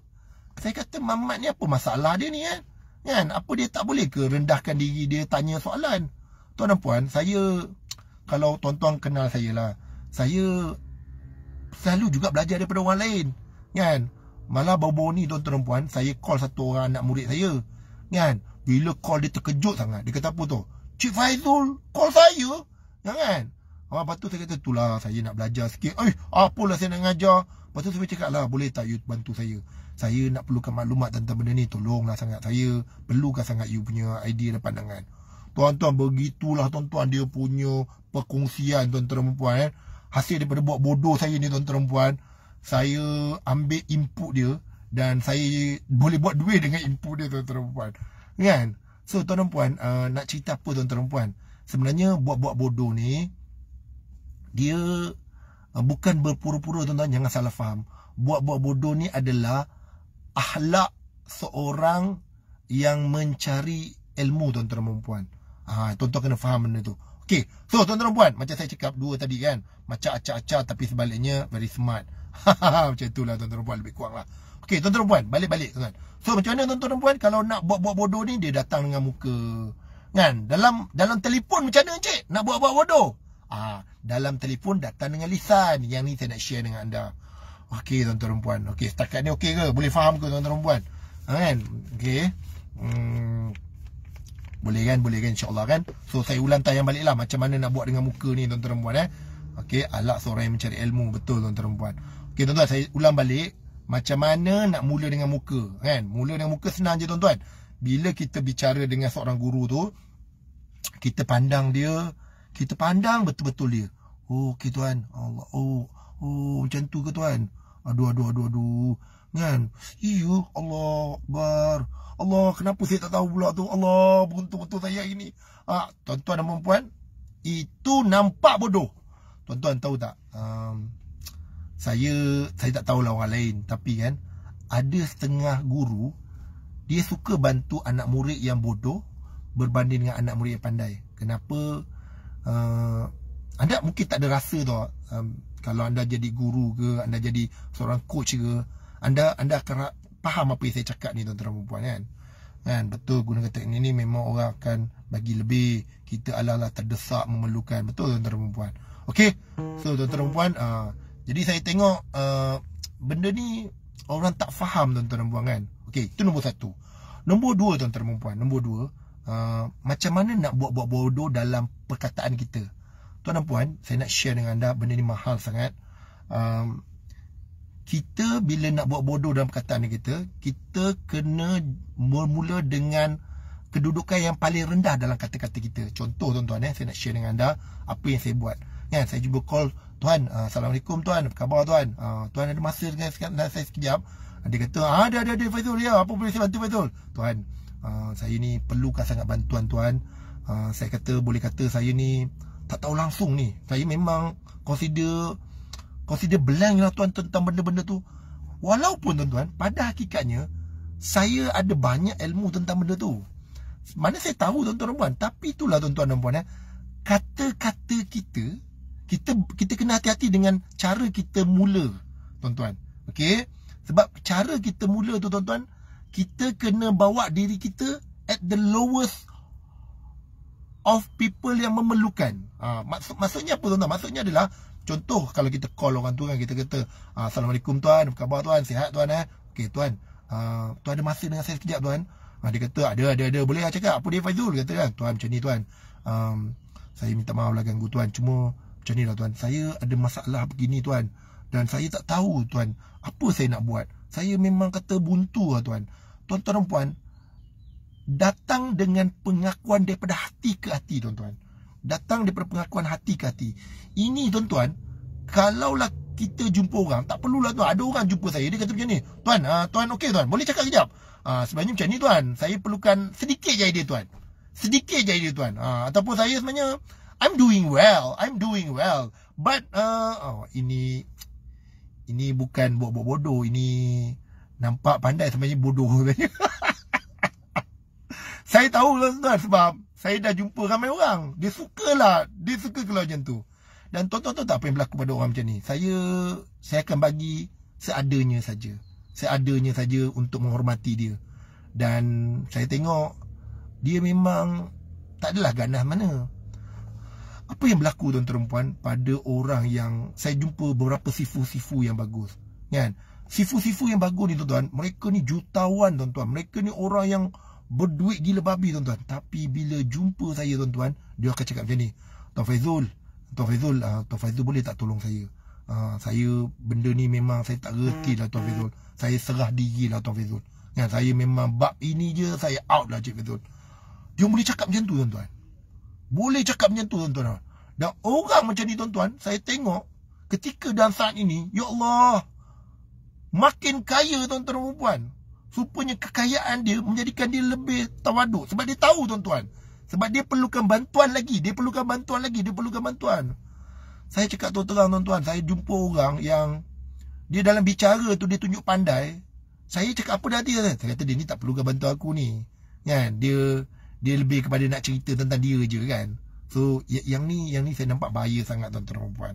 Saya kata mamat ni apa masalah dia ni kan? Kan? Apa dia tak boleh ke rendahkan diri dia tanya soalan? Tuan dan puan, saya... Kalau tuan-tuan kenal saya lah. Saya... Selalu juga belajar daripada orang lain. Kan? Malah bobo ni tuan-tuan dan puan, saya call satu orang anak murid saya. Kan? Bila call dia terkejut sangat. Dia kata apa tu? Cik Faizul, call saya? Kan? Ha, lepas tu saya kata, itulah saya nak belajar sikit. Eh, apalah saya nak ngajar. Lepas tu saya cakap lah, boleh tak you bantu saya? Saya nak perlukan maklumat tentang benda ni, tolonglah sangat saya. Perlukan sangat you punya idea dan pandangan. Tuan-tuan, begitulah tuan-tuan dia punya perkongsian tuan-tuan dan puan. Eh. Hasil daripada buat bodoh saya ni tuan-tuan dan puan. Saya ambil input dia dan saya boleh buat duit [laughs] dengan input dia tuan-tuan dan puan. Kan? So tuan-tuan dan puan, uh, nak cerita apa tuan-tuan dan puan? Sebenarnya buat-buat bodoh ni, dia uh, bukan berpura-pura tuan-tuan jangan salah faham buat-buat bodoh ni adalah ahlak seorang yang mencari ilmu tuan-tuan dan puan ha, ah, tuan-tuan kena faham benda tu Okay, so tuan-tuan dan puan, macam saya cakap dua tadi kan, macam acah-acah tapi sebaliknya very smart. [laughs] macam itulah tuan-tuan dan puan, lebih kurang lah. Okay, tuan-tuan dan puan, balik-balik tuan-tuan. So macam mana tuan-tuan dan puan, kalau nak buat-buat bodoh ni, dia datang dengan muka. Kan, dalam dalam telefon macam mana cik, nak buat-buat bodoh? Ah, dalam telefon datang dengan lisan. Yang ni saya nak share dengan anda. Okey tuan-tuan dan puan. Okey, setakat ni okey ke? Boleh faham ke tuan-tuan dan puan? Ha, kan? Okey. Hmm. Boleh kan? Boleh kan insya kan? So saya ulang tayang lah macam mana nak buat dengan muka ni tuan-tuan dan puan eh. Okey, alak seorang yang mencari ilmu betul tuan-tuan dan puan. Okey tuan-tuan, saya ulang balik macam mana nak mula dengan muka kan? Mula dengan muka senang je tuan-tuan. Bila kita bicara dengan seorang guru tu, kita pandang dia kita pandang betul-betul dia. Oh, Okey tuan. Allah. Oh, oh macam tu ke tuan? Aduh aduh aduh aduh. Kan? Iya, Allah Akbar. Allah, kenapa saya tak tahu pula tu? Allah, beruntung-untung saya ini. Ah, tuan-tuan dan puan itu nampak bodoh. Tuan-tuan tahu tak? Um, saya saya tak tahulah orang lain, tapi kan ada setengah guru dia suka bantu anak murid yang bodoh berbanding dengan anak murid yang pandai. Kenapa? uh, ah, anda mungkin tak ada rasa tu uh, kalau anda jadi guru ke anda jadi seorang coach ke anda anda akan faham apa yang saya cakap ni tuan-tuan perempuan kan kan betul kata ini ni memang orang akan bagi lebih kita ala terdesak memerlukan betul tuan-tuan perempuan okey so tuan-tuan perempuan uh, ah, jadi saya tengok uh, benda ni orang tak faham tuan-tuan perempuan kan okey itu nombor satu nombor dua tuan-tuan perempuan nombor dua uh, macam mana nak buat-buat bodoh dalam perkataan kita Tuan dan puan Saya nak share dengan anda Benda ni mahal sangat um, Kita bila nak buat bodoh dalam perkataan kita Kita kena bermula dengan Kedudukan yang paling rendah dalam kata-kata kita Contoh tuan-tuan eh, Saya nak share dengan anda Apa yang saya buat ya, Saya cuba call Tuan uh, Assalamualaikum tuan Apa khabar tuan uh, Tuan ada masa dengan, saya sekejap Dia kata ah, Ada ada ada Faisal ya, Apa boleh saya bantu Faisal Tuan uh, Saya ni perlukan sangat bantuan tuan, tuan. Ah, saya kata boleh kata saya ni tak tahu langsung ni saya memang consider consider blank lah tuan tentang benda-benda tu walaupun tuan-tuan pada hakikatnya saya ada banyak ilmu tentang benda tu mana saya tahu tuan-tuan dan puan tapi itulah tuan-tuan dan puan eh. kata-kata kita kita kita kena hati-hati dengan cara kita mula tuan-tuan okey sebab cara kita mula tu tuan-tuan kita kena bawa diri kita at the lowest of people yang memerlukan. Ha, maksud, maksudnya apa tuan-tuan? Maksudnya adalah contoh kalau kita call orang tu kan kita kata ah, Assalamualaikum tuan, apa khabar tuan, sihat tuan eh. Okey tuan, uh, tuan ada masa dengan saya sekejap tuan. Ha, dia kata ada ada ada boleh lah cakap apa dia Faizul kata kan tuan macam ni tuan. Um, saya minta maaf lah ganggu tuan cuma macam ni lah tuan. Saya ada masalah begini tuan dan saya tak tahu tuan apa saya nak buat. Saya memang kata buntu lah tuan. Tuan-tuan dan puan, datang dengan pengakuan daripada hati ke hati tuan-tuan datang daripada pengakuan hati ke hati ini tuan-tuan kalaulah kita jumpa orang tak perlulah tuan ada orang jumpa saya dia kata macam ni tuan uh, tuan okey tuan boleh cakap kejap uh, ah, sebenarnya macam ni tuan saya perlukan sedikit je idea tuan sedikit je idea tuan uh, ataupun saya sebenarnya I'm doing well I'm doing well but uh, oh, ini ini bukan buat-buat bodoh ini nampak pandai sebenarnya bodoh sebenarnya [laughs] saya tahu tuan-tuan sebab saya dah jumpa ramai orang. Dia sukalah, dia suka keluar macam tu. Dan tuan-tuan tahu tak apa yang berlaku pada orang macam ni? Saya saya akan bagi seadanya saja. Seadanya saja untuk menghormati dia. Dan saya tengok dia memang tak adalah ganas mana. Apa yang berlaku tuan-tuan perempuan pada orang yang saya jumpa beberapa sifu-sifu yang bagus. Kan? Sifu-sifu yang bagus ni tuan-tuan, mereka ni jutawan tuan-tuan. Mereka ni orang yang berduit gila babi tuan-tuan tapi bila jumpa saya tuan-tuan dia akan cakap macam ni Tuan Faizul Tuan Faizul uh, Tuan Faizul boleh tak tolong saya uh, saya benda ni memang saya tak reti lah Tuan Faizul saya serah diri lah Tuan Faizul ya, saya memang bab ini je saya out lah Cik Faizul dia boleh cakap macam tu tuan-tuan boleh cakap macam tu tuan-tuan dan orang macam ni tuan-tuan saya tengok ketika dan saat ini ya Allah makin kaya tuan-tuan dan puan-puan Supanya kekayaan dia menjadikan dia lebih tawaduk. Sebab dia tahu tuan-tuan. Sebab dia perlukan bantuan lagi. Dia perlukan bantuan lagi. Dia perlukan bantuan. Saya cakap tu terang tuan-tuan. Saya jumpa orang yang dia dalam bicara tu dia tunjuk pandai. Saya cakap apa dah dia? Saya kata dia ni tak perlukan bantuan aku ni. Kan? Dia dia lebih kepada nak cerita tentang dia je kan. So yang ni yang ni saya nampak bahaya sangat tuan-tuan dan puan.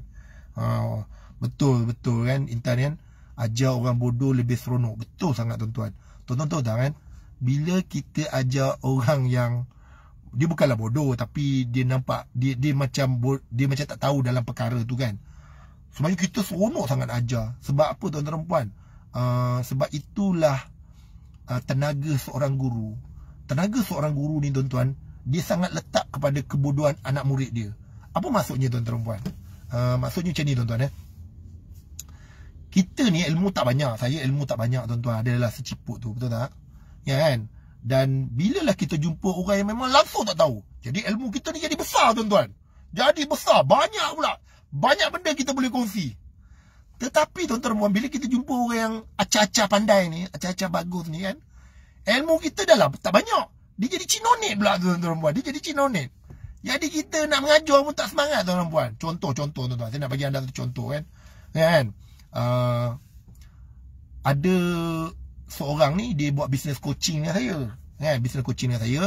Ha, ah, betul betul kan intan kan ajar orang bodoh lebih seronok. Betul sangat tuan-tuan. Tuan-tuan tahu tak kan? Bila kita ajar orang yang dia bukanlah bodoh tapi dia nampak dia dia macam dia macam tak tahu dalam perkara tu kan. Sebenarnya kita seronok sangat ajar. Sebab apa tuan-tuan dan puan? Uh, ah, sebab itulah uh, tenaga seorang guru. Tenaga seorang guru ni tuan-tuan, dia sangat letak kepada kebodohan anak murid dia. Apa maksudnya tuan-tuan dan puan? Uh, maksudnya macam ni tuan-tuan eh. -tuan, ya? kita ni ilmu tak banyak saya ilmu tak banyak tuan-tuan dia adalah seciput tu betul tak ya kan dan bilalah kita jumpa orang yang memang langsung tak tahu jadi ilmu kita ni jadi besar tuan-tuan jadi besar banyak pula banyak benda kita boleh kongsi tetapi tuan-tuan bila kita jumpa orang yang acah-acah pandai ni acah-acah bagus ni kan ilmu kita dah lah tak banyak dia jadi cinonet pula tuan-tuan puan dia jadi cinonet jadi kita nak mengajar pun tak semangat tuan-tuan contoh-contoh tuan-tuan saya nak bagi anda satu contoh kan ya, kan ya, uh, ada seorang ni dia buat bisnes coaching dengan saya kan bisnes coaching dengan saya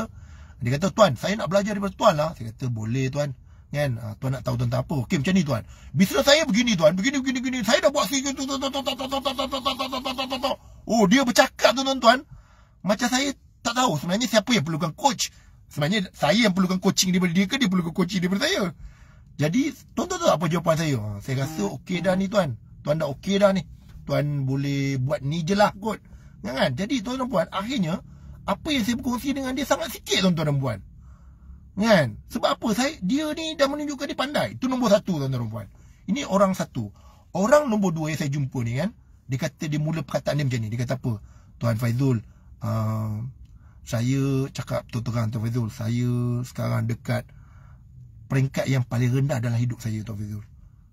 dia kata tuan saya nak belajar daripada tuan lah saya kata boleh tuan kan uh, tuan nak tahu tentang apa okey macam ni tuan bisnes saya begini tuan begini begini begini saya dah buat segi tu tu tu tu oh dia bercakap tu tuan-tuan macam saya tak tahu sebenarnya siapa yang perlukan coach sebenarnya saya yang perlukan coaching daripada dia ke dia perlukan coaching daripada saya jadi tuan-tuan tu apa jawapan saya saya rasa okey dah ni tuan tuan dah okey dah ni. Tuan boleh buat ni je lah kot. Kan, kan? Jadi tuan dan puan, akhirnya, apa yang saya berkongsi dengan dia sangat sikit tuan, -tuan dan puan. Kan? Sebab apa? Saya, dia ni dah menunjukkan dia pandai. Itu nombor satu tuan, -tuan dan puan. Ini orang satu. Orang nombor dua yang saya jumpa ni kan, dia kata dia mula perkataan dia macam ni. Dia kata apa? Tuan Faizul, uh, saya cakap betul terang Tuan Faizul, saya sekarang dekat peringkat yang paling rendah dalam hidup saya Tuan Faizul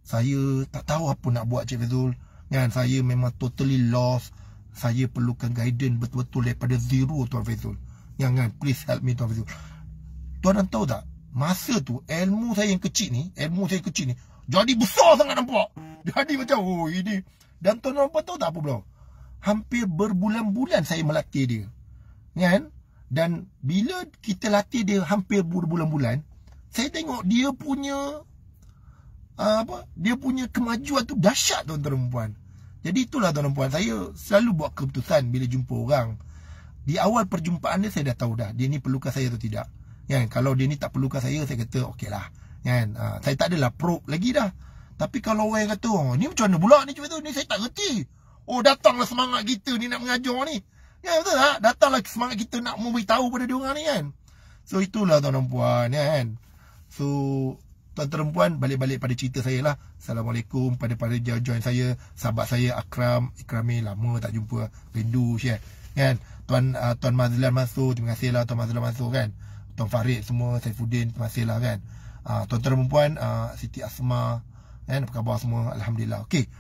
saya tak tahu apa nak buat Cik Fazul kan saya memang totally lost saya perlukan guidance betul-betul daripada zero Tuan Fazul yang kan please help me Tuan Fazul Tuan dan tahu tak masa tu ilmu saya yang kecil ni ilmu saya yang kecil ni jadi besar sangat nampak jadi macam oh ini dan Tuan nampak tahu tak apa belum hampir berbulan-bulan saya melatih dia kan dan bila kita latih dia hampir berbulan-bulan saya tengok dia punya Ah, apa dia punya kemajuan tu dahsyat tuan tuan puan jadi itulah tuan puan saya selalu buat keputusan bila jumpa orang di awal perjumpaan dia saya dah tahu dah dia ni perlukan saya atau tidak kan kalau dia ni tak perlukan saya saya kata okeylah kan ha, saya tak adalah pro lagi dah tapi kalau orang kata oh, ni macam mana pula ni cuba tu ni saya tak reti oh datanglah semangat kita ni nak mengajar ni Ya betul tak? Datanglah semangat kita nak memberitahu pada diorang ni kan. So itulah tuan-tuan puan ya, kan. So tuan perempuan balik-balik pada cerita saya lah Assalamualaikum pada para join saya Sahabat saya Akram Ikrami lama tak jumpa Rindu share Kan Tuan uh, Tuan Mazlan masuk Terima kasih lah Tuan Mazlan masuk kan Tuan Farid semua Saifuddin Terima kasihlah lah kan uh, ah, Tuan perempuan uh, ah, Siti Asma Kan apa khabar semua Alhamdulillah Okay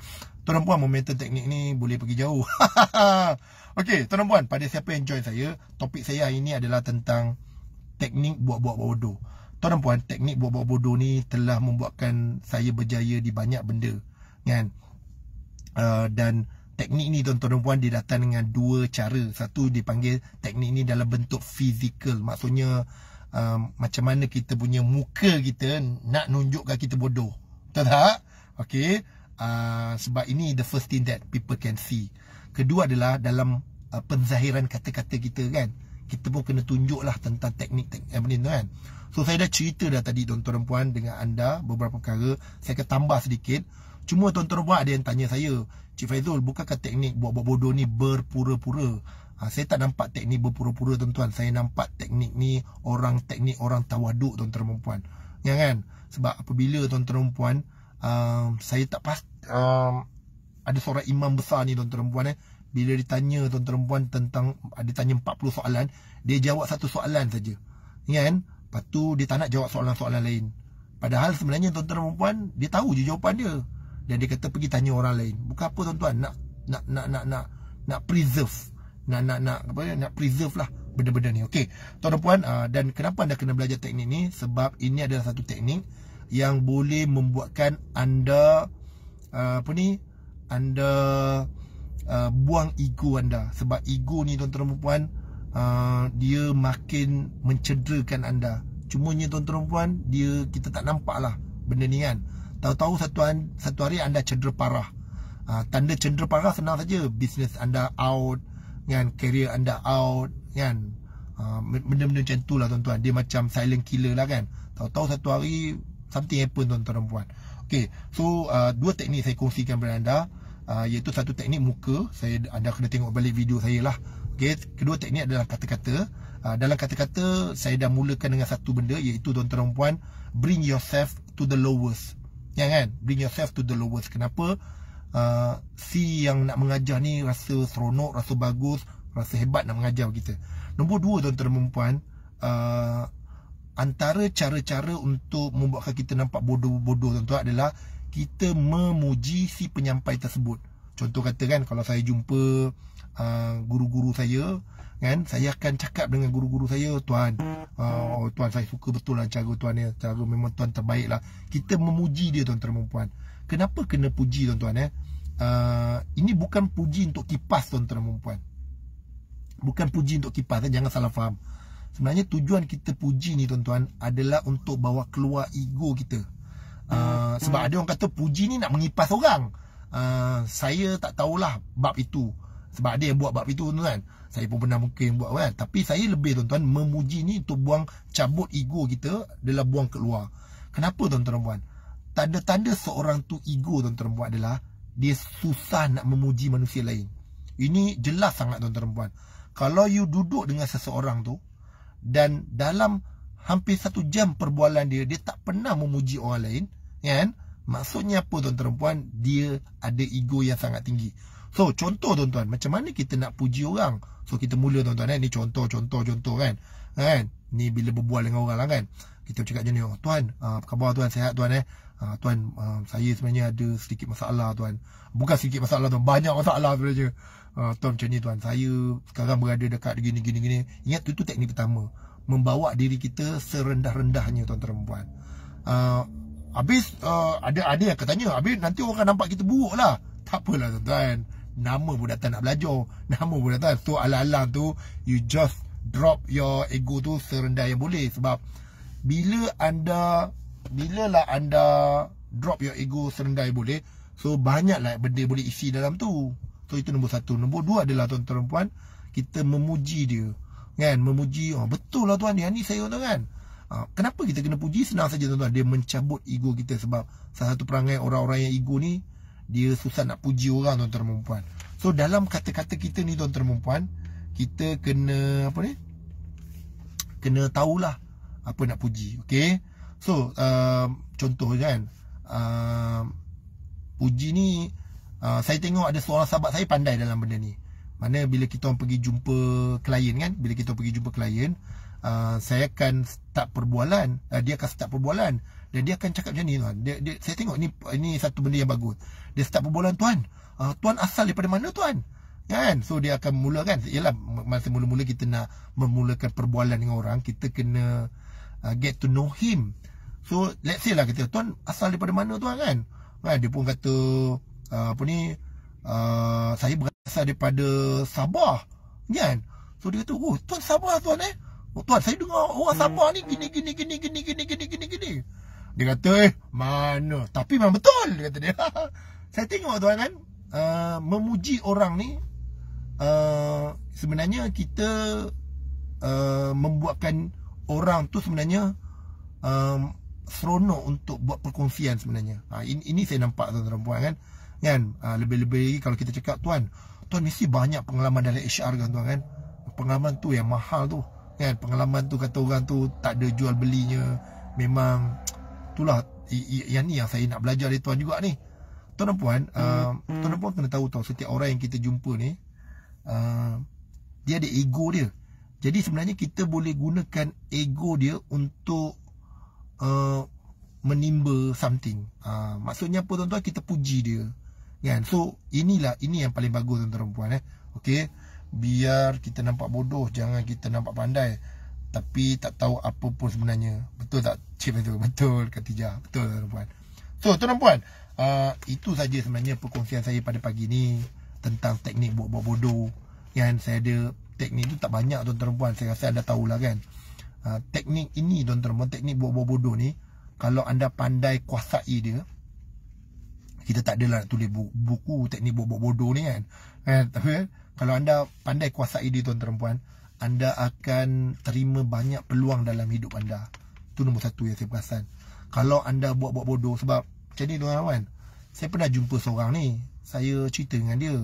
Tuan perempuan momentum teknik ni Boleh pergi jauh [laughs] Okay Tuan perempuan Pada siapa yang join saya Topik saya hari ni adalah tentang Teknik buat-buat bodoh -buat tuan-puan teknik buat-buat bodoh ni telah membuatkan saya berjaya di banyak benda kan uh, dan teknik ni tuan-tuan dan puan dia datang dengan dua cara satu dipanggil teknik ni dalam bentuk fizikal maksudnya uh, macam mana kita punya muka kita nak nunjukkan kita bodoh betul tak okey uh, sebab ini the first thing that people can see kedua adalah dalam uh, penzahiran kata-kata kita kan kita pun kena tunjuklah tentang teknik teknik eh, benda tu kan So saya dah cerita dah tadi tuan-tuan puan dengan anda beberapa perkara Saya akan tambah sedikit Cuma tuan-tuan puan ada yang tanya saya Cik Faizul ke teknik buat-buat bodoh ni berpura-pura ha, Saya tak nampak teknik berpura-pura tuan-tuan Saya nampak teknik ni orang teknik orang tawaduk tuan-tuan puan Ya kan? Sebab apabila tuan-tuan puan um, Saya tak pas um, Ada seorang imam besar ni tuan-tuan puan eh bila ditanya tuan-tuan puan tentang ada tanya 40 soalan dia jawab satu soalan saja kan Lepas tu dia tak nak jawab soalan-soalan lain. Padahal sebenarnya tuan-tuan dan perempuan dia tahu je jawapan dia. Dan dia kata pergi tanya orang lain. Bukan apa tuan-tuan nak nak nak nak nak nak preserve nak nak nak apa ya nak preserve lah benda-benda ni. Okey. Tuan dan puan uh, dan kenapa anda kena belajar teknik ni? Sebab ini adalah satu teknik yang boleh membuatkan anda uh, apa ni? anda uh, buang ego anda sebab ego ni tuan-tuan dan puan Ah, dia makin mencederakan anda cumanya tuan-tuan puan dia kita tak nampak lah benda ni kan tahu-tahu satu, satu hari anda cedera parah uh, tanda cedera parah senang saja bisnes anda out kan career anda out kan uh, benda-benda macam tu lah tuan-tuan dia macam silent killer lah kan tahu-tahu satu hari something happen tuan-tuan puan ok so uh, dua teknik saya kongsikan kepada anda uh, iaitu satu teknik muka saya anda kena tengok balik video saya lah Okay. Kedua teknik adalah kata-kata. Uh, dalam kata-kata, saya dah mulakan dengan satu benda iaitu tuan-tuan dan puan, bring yourself to the lowest. Ya kan? Bring yourself to the lowest. Kenapa? Uh, si yang nak mengajar ni rasa seronok, rasa bagus, rasa hebat nak mengajar kita. Nombor dua tuan-tuan dan puan, uh, ah, antara cara-cara untuk membuatkan kita nampak bodoh-bodoh tuan adalah kita memuji si penyampai tersebut. Contoh kata kan, kalau saya jumpa uh, guru-guru saya kan saya akan cakap dengan guru-guru saya tuan uh, oh, tuan saya suka betul lah cara tuan ni cara memang tuan terbaik lah kita memuji dia tuan-tuan dan puan kenapa kena puji tuan-tuan eh uh, ini bukan puji untuk kipas tuan-tuan dan puan bukan puji untuk kipas eh? jangan salah faham sebenarnya tujuan kita puji ni tuan-tuan adalah untuk bawa keluar ego kita uh, sebab ada orang kata puji ni nak mengipas orang uh, saya tak tahulah bab itu sebab ada yang buat bab itu tuan-tuan. Saya pun pernah mungkin buat kan. Tapi saya lebih tuan-tuan memuji ni untuk buang cabut ego kita adalah buang keluar. Kenapa tuan-tuan buat? Tanda-tanda seorang tu ego tuan-tuan buat adalah dia susah nak memuji manusia lain. Ini jelas sangat tuan-tuan buat. Kalau you duduk dengan seseorang tu dan dalam hampir satu jam perbualan dia, dia tak pernah memuji orang lain. Kan? Maksudnya apa tuan-tuan puan? Dia ada ego yang sangat tinggi. So contoh tuan-tuan Macam mana kita nak puji orang So kita mula tuan-tuan eh? Ni contoh contoh contoh kan Kan Ni bila berbual dengan orang lah kan Kita cakap macam ni oh, Tuan ah, Apa khabar tuan Sehat tuan eh uh, Tuan uh, Saya sebenarnya ada sedikit masalah tuan Bukan sedikit masalah tuan Banyak masalah sebenarnya uh, Tuan macam ni tuan Saya sekarang berada dekat gini gini gini Ingat tu tu teknik pertama Membawa diri kita serendah-rendahnya tuan perempuan uh, Habis uh, ada ada yang katanya habis nanti orang akan nampak kita buruk lah. Tak apalah tuan-tuan nama pun datang nak belajar nama pun datang so ala-ala tu you just drop your ego tu serendah yang boleh sebab bila anda bila lah anda drop your ego serendah yang boleh so banyaklah benda boleh isi dalam tu so itu nombor satu nombor dua adalah tuan-tuan dan puan kita memuji dia kan memuji oh, betul lah tuan yang ni saya tuan kan ah, kenapa kita kena puji senang saja tuan-tuan dia mencabut ego kita sebab salah satu perangai orang-orang yang ego ni dia susah nak puji orang tuan-tuan dan perempuan. So dalam kata-kata kita ni tuan-tuan dan perempuan, kita kena apa ni? Kena tahulah apa nak puji, Okay. So uh, contoh kan, uh, puji ni uh, saya tengok ada seorang sahabat saya pandai dalam benda ni. Mana bila kita orang pergi jumpa klien kan, bila kita orang pergi jumpa klien, Uh, saya akan start perbualan uh, dia akan start perbualan dan dia akan cakap macam ni tuan dia, dia saya tengok ni ini satu benda yang bagus dia start perbualan tuan uh, tuan asal daripada mana tuan kan so dia akan mula kan ialah masa mula-mula kita nak memulakan perbualan dengan orang kita kena uh, get to know him so let's say lah kita tuan asal daripada mana tuan kan kan dia pun kata uh, apa ni uh, saya berasal daripada Sabah kan so dia kata oh tuan Sabah tuan eh Tuan saya dengar orang Sabah ni gini gini gini gini gini gini gini gini. Dia kata eh mana tapi memang betul dia kata dia. [laughs] saya tengok tuan kan uh, memuji orang ni uh, sebenarnya kita uh, membuatkan orang tu sebenarnya um, seronok untuk buat perkongsian sebenarnya. Ha, ini, ini saya nampak tuan-tuan dan puan kan. Kan? Ha, lebih-lebih lagi kalau kita cakap tuan, tuan mesti banyak pengalaman dalam HR kan tuan kan. Pengalaman tu yang mahal tu kan pengalaman tu kata orang tu tak ada jual belinya memang itulah i, yang ni yang saya nak belajar dari tuan juga ni tuan dan puan hmm. uh, hmm. tuan dan puan kena tahu tau setiap orang yang kita jumpa ni uh, dia ada ego dia jadi sebenarnya kita boleh gunakan ego dia untuk uh, menimba something uh, maksudnya apa tuan-tuan kita puji dia kan so inilah ini yang paling bagus tuan-tuan dan puan eh okey biar kita nampak bodoh jangan kita nampak pandai tapi tak tahu apa pun sebenarnya betul tak cip itu [laughs] betul katijah betul tuan puan so tuan puan uh, itu saja sebenarnya perkongsian saya pada pagi ni tentang teknik buat-buat bodoh yang saya ada teknik tu tak banyak tuan tuan puan saya rasa anda tahulah kan uh, teknik ini tuan tuan puan teknik buat-buat bodoh ni kalau anda pandai kuasai dia kita tak adalah nak tulis buku, buku teknik buat-buat bodoh ni kan eh, kan, tapi kalau anda pandai kuasai diri tuan perempuan anda akan terima banyak peluang dalam hidup anda tu nombor satu yang saya perasan kalau anda buat-buat bodoh sebab macam ni tuan kawan saya pernah jumpa seorang ni saya cerita dengan dia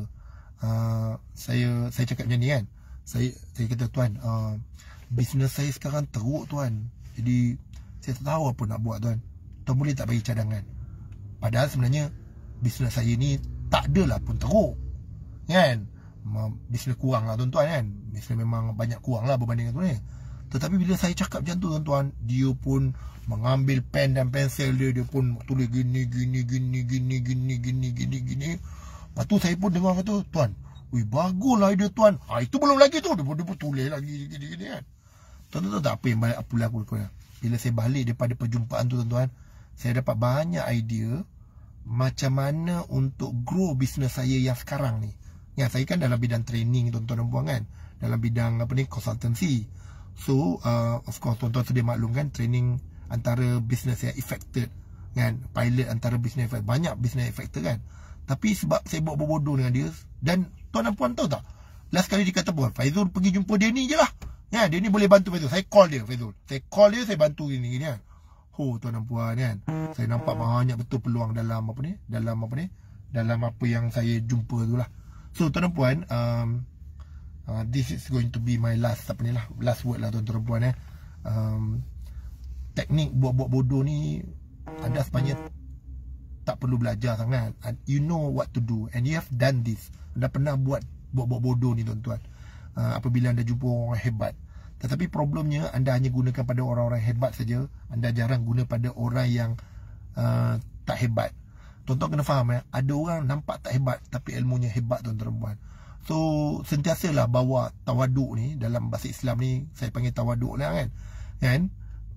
uh, saya saya cakap macam ni kan saya saya kata tuan uh, ah, bisnes saya sekarang teruk tuan jadi saya tak tahu apa nak buat tuan tuan boleh tak bagi cadangan padahal sebenarnya bisnes saya ni tak adalah pun teruk kan Bisnes kurang lah tuan-tuan kan Bisnes memang banyak kurang lah berbandingkan tuan-tuan Tetapi bila saya cakap macam tu tuan-tuan Dia pun mengambil pen dan pensel dia Dia pun tulis gini, gini, gini, gini, gini, gini, gini, gini Lepas tu saya pun dengar kata tuan Wih bagus lah idea tuan ha, Itu belum lagi tu Dia pun, dia pun tulis lagi gini, gini, gini kan Tuan-tuan tak apa yang balik apa aku Bila saya balik daripada perjumpaan tu tuan-tuan Saya dapat banyak idea Macam mana untuk grow bisnes saya yang sekarang ni Ya, saya kan dalam bidang training tuan-tuan dan puan kan. Dalam bidang apa ni? Consultancy. So, uh, of course tuan-tuan sedia maklum kan training antara business yang affected kan. Pilot antara business affected. Banyak business affected kan. Tapi sebab saya buat bodoh dengan dia dan tuan dan puan tahu tak? Last kali dia kata pun, Faizul pergi jumpa dia ni je lah. Ya, dia ni boleh bantu Faizul. Saya call dia Faizul. Saya call dia, saya bantu gini gini kan. Oh, tuan dan puan kan. Saya nampak banyak betul peluang dalam apa ni? Dalam apa ni? Dalam apa yang saya jumpa tu lah. So tuan dan puan um, uh, This is going to be my last Apa ni lah Last word lah tuan dan puan eh. um, Teknik buat-buat bodoh ni Anda sepanjang Tak perlu belajar sangat You know what to do And you have done this Anda pernah buat Buat-buat bodoh ni tuan-tuan uh, Apabila anda jumpa orang hebat tetapi problemnya anda hanya gunakan pada orang-orang hebat saja. Anda jarang guna pada orang yang uh, tak hebat. Tuan-tuan kena faham ya, Ada orang nampak tak hebat tapi ilmunya hebat tuan-tuan perempuan. So sentiasalah bawa tawaduk ni dalam bahasa Islam ni saya panggil tawaduk lah kan. Kan?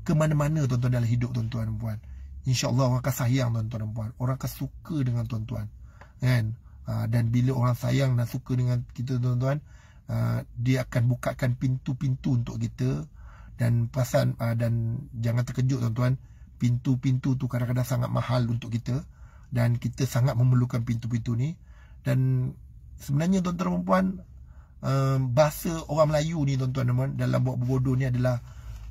Ke mana-mana tuan-tuan dalam hidup tuan-tuan perempuan. InsyaAllah orang akan sayang tuan-tuan perempuan. Orang akan suka dengan tuan-tuan. Kan? Ah, dan bila orang sayang dan suka dengan kita tuan-tuan ah, dia akan bukakan pintu-pintu untuk kita dan pasal ah, dan jangan terkejut tuan-tuan pintu-pintu tu kadang-kadang sangat mahal untuk kita dan kita sangat memerlukan pintu-pintu ni dan sebenarnya tuan-tuan dan puan eh, bahasa orang Melayu ni tuan-tuan dan puan dalam buat bodoh ni adalah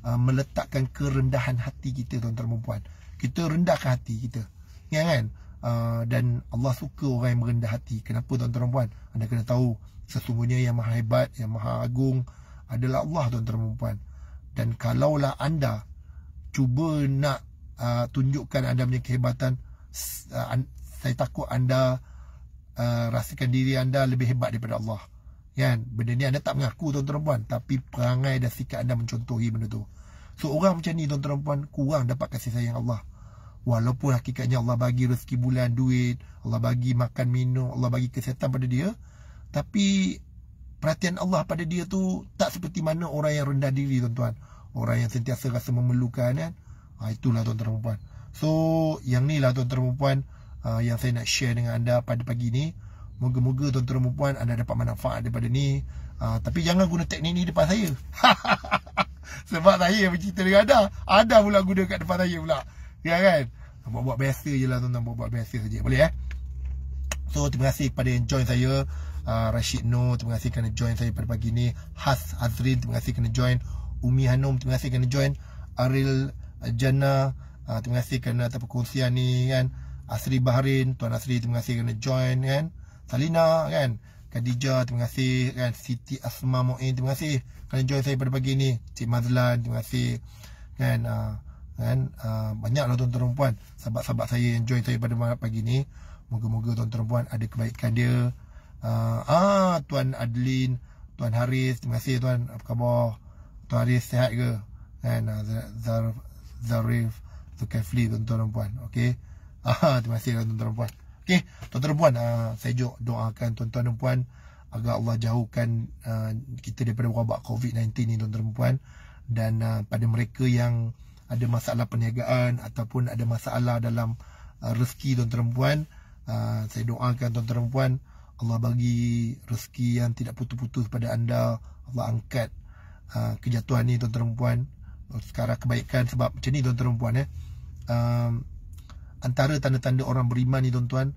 eh, meletakkan kerendahan hati kita tuan-tuan dan puan kita rendahkan hati kita ingat kan, kan? Uh, dan Allah suka orang yang merendah hati Kenapa tuan-tuan dan puan? Anda kena tahu Sesungguhnya yang maha hebat Yang maha agung Adalah Allah tuan-tuan dan puan Dan kalaulah anda Cuba nak uh, tunjukkan anda punya kehebatan Uh, saya takut anda uh, rasakan diri anda lebih hebat daripada Allah. Kan? Benda ni anda tak mengaku tuan-tuan puan. Tapi perangai dan sikap anda mencontohi benda tu. So orang macam ni tuan-tuan puan kurang dapat kasih sayang Allah. Walaupun hakikatnya Allah bagi rezeki bulan, duit. Allah bagi makan, minum. Allah bagi kesihatan pada dia. Tapi perhatian Allah pada dia tu tak seperti mana orang yang rendah diri tuan-tuan. Orang yang sentiasa rasa memerlukan kan. Ha, itulah tuan-tuan puan. -tuan. So yang ni lah tuan-tuan dan puan uh, Yang saya nak share dengan anda pada pagi ni Moga-moga tuan-tuan dan puan anda dapat manfaat daripada ni uh, Tapi jangan guna teknik ni depan saya [laughs] Sebab saya yang bercerita dengan anda Anda pula guna kat depan saya pula Ya kan? Buat-buat biasa je lah tuan-tuan Buat-buat biasa saja Boleh eh? So terima kasih kepada yang join saya uh, Rashid No, Terima kasih kerana join saya pada pagi ni Has Azrin Terima kasih kerana join Umi Hanum Terima kasih kerana join Aril uh, Jana. Ha, terima kasih kerana atas perkongsian ni kan. Asri Baharin, Tuan Asri terima kasih kerana join kan. Salina kan. Khadijah terima kasih kan. Siti Asma Mu'in terima kasih kerana join saya pada pagi ni. Cik Mazlan terima kasih kan. Ha, kan ha, banyaklah tuan-tuan dan puan sahabat-sahabat saya yang join saya pada malam pagi ni. Moga-moga tuan-tuan dan puan ada kebaikan dia. Ah, Tuan Adlin, Tuan Haris, terima kasih tuan. Apa khabar? Tuan Haris sihat ke? Kan Zarif Zarif Mr. Kefli tuan-tuan dan puan okay? [laughs] ah, terima kasih tuan-tuan dan puan okay? tuan-tuan dan puan ah, saya juga doakan tuan-tuan dan puan agar Allah jauhkan ah, kita daripada wabak COVID-19 ni tuan-tuan dan puan dan ah, pada mereka yang ada masalah perniagaan ataupun ada masalah dalam ah, rezeki tuan-tuan dan puan ah, saya doakan tuan-tuan dan puan Allah bagi rezeki yang tidak putus-putus pada anda Allah angkat ah, kejatuhan ni tuan-tuan dan puan sekarang kebaikan sebab macam ni tuan-tuan dan puan eh um, antara tanda-tanda orang beriman ni tuan-tuan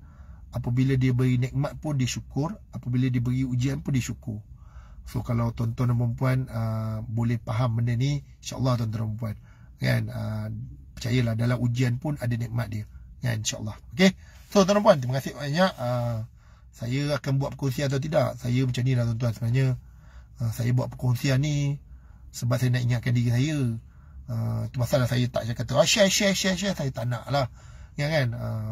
apabila dia beri nikmat pun dia syukur apabila dia beri ujian pun dia syukur so kalau tuan-tuan dan perempuan uh, boleh faham benda ni insyaAllah tuan-tuan dan perempuan kan uh, percayalah dalam ujian pun ada nikmat dia kan insyaAllah ok so tuan-tuan dan terima kasih banyak uh, saya akan buat perkongsian atau tidak saya macam ni lah tuan-tuan sebenarnya uh, saya buat perkongsian ni sebab saya nak ingatkan diri saya Ah, tu masalah saya tak saya kata ah, share share share share saya tak nak lah ya kan uh,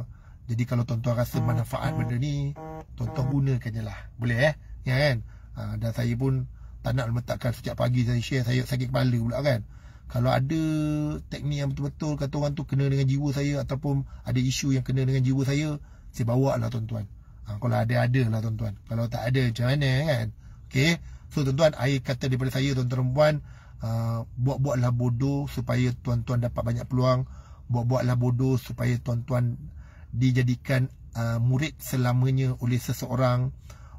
jadi kalau tuan-tuan rasa hmm. manfaat benda ni tuan-tuan gunakan je lah boleh eh ya kan uh, dan saya pun tak nak letakkan sejak pagi saya share saya sakit kepala pula kan kalau ada teknik yang betul-betul kata orang tu kena dengan jiwa saya ataupun ada isu yang kena dengan jiwa saya saya bawa lah tuan-tuan ha, kalau ada ada lah tuan-tuan kalau tak ada macam mana kan Okay so tuan-tuan air kata daripada saya tuan perempuan -tuan, Uh, buat-buatlah bodoh supaya tuan-tuan dapat banyak peluang buat-buatlah bodoh supaya tuan-tuan dijadikan uh, murid selamanya oleh seseorang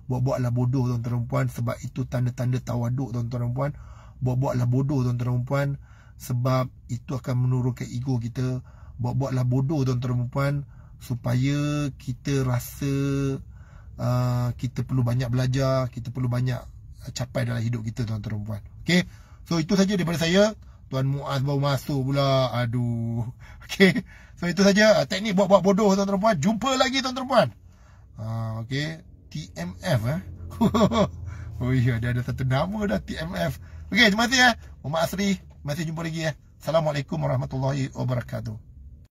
buat-buatlah bodoh tuan-tuan dan puan sebab itu tanda-tanda tawaduk tuan-tuan dan puan buat-buatlah bodoh tuan-tuan dan puan sebab itu akan menurunkan ego kita buat-buatlah bodoh tuan-tuan dan puan supaya kita rasa uh, kita perlu banyak belajar kita perlu banyak capai dalam hidup kita tuan-tuan dan puan okey So itu saja daripada saya. Tuan Muaz baru masuk pula. Aduh. [laughs] Okay, So itu saja ah, teknik buat-buat bodoh tuan-tuan dan puan. Jumpa lagi tuan-tuan dan puan. Uh, ah, okey. TMF eh. [laughs] oh iya ada ada satu nama dah TMF. Okay, terima kasih ya. Eh. Muhammad Asri, masih jumpa lagi ya. Eh. Assalamualaikum warahmatullahi wabarakatuh.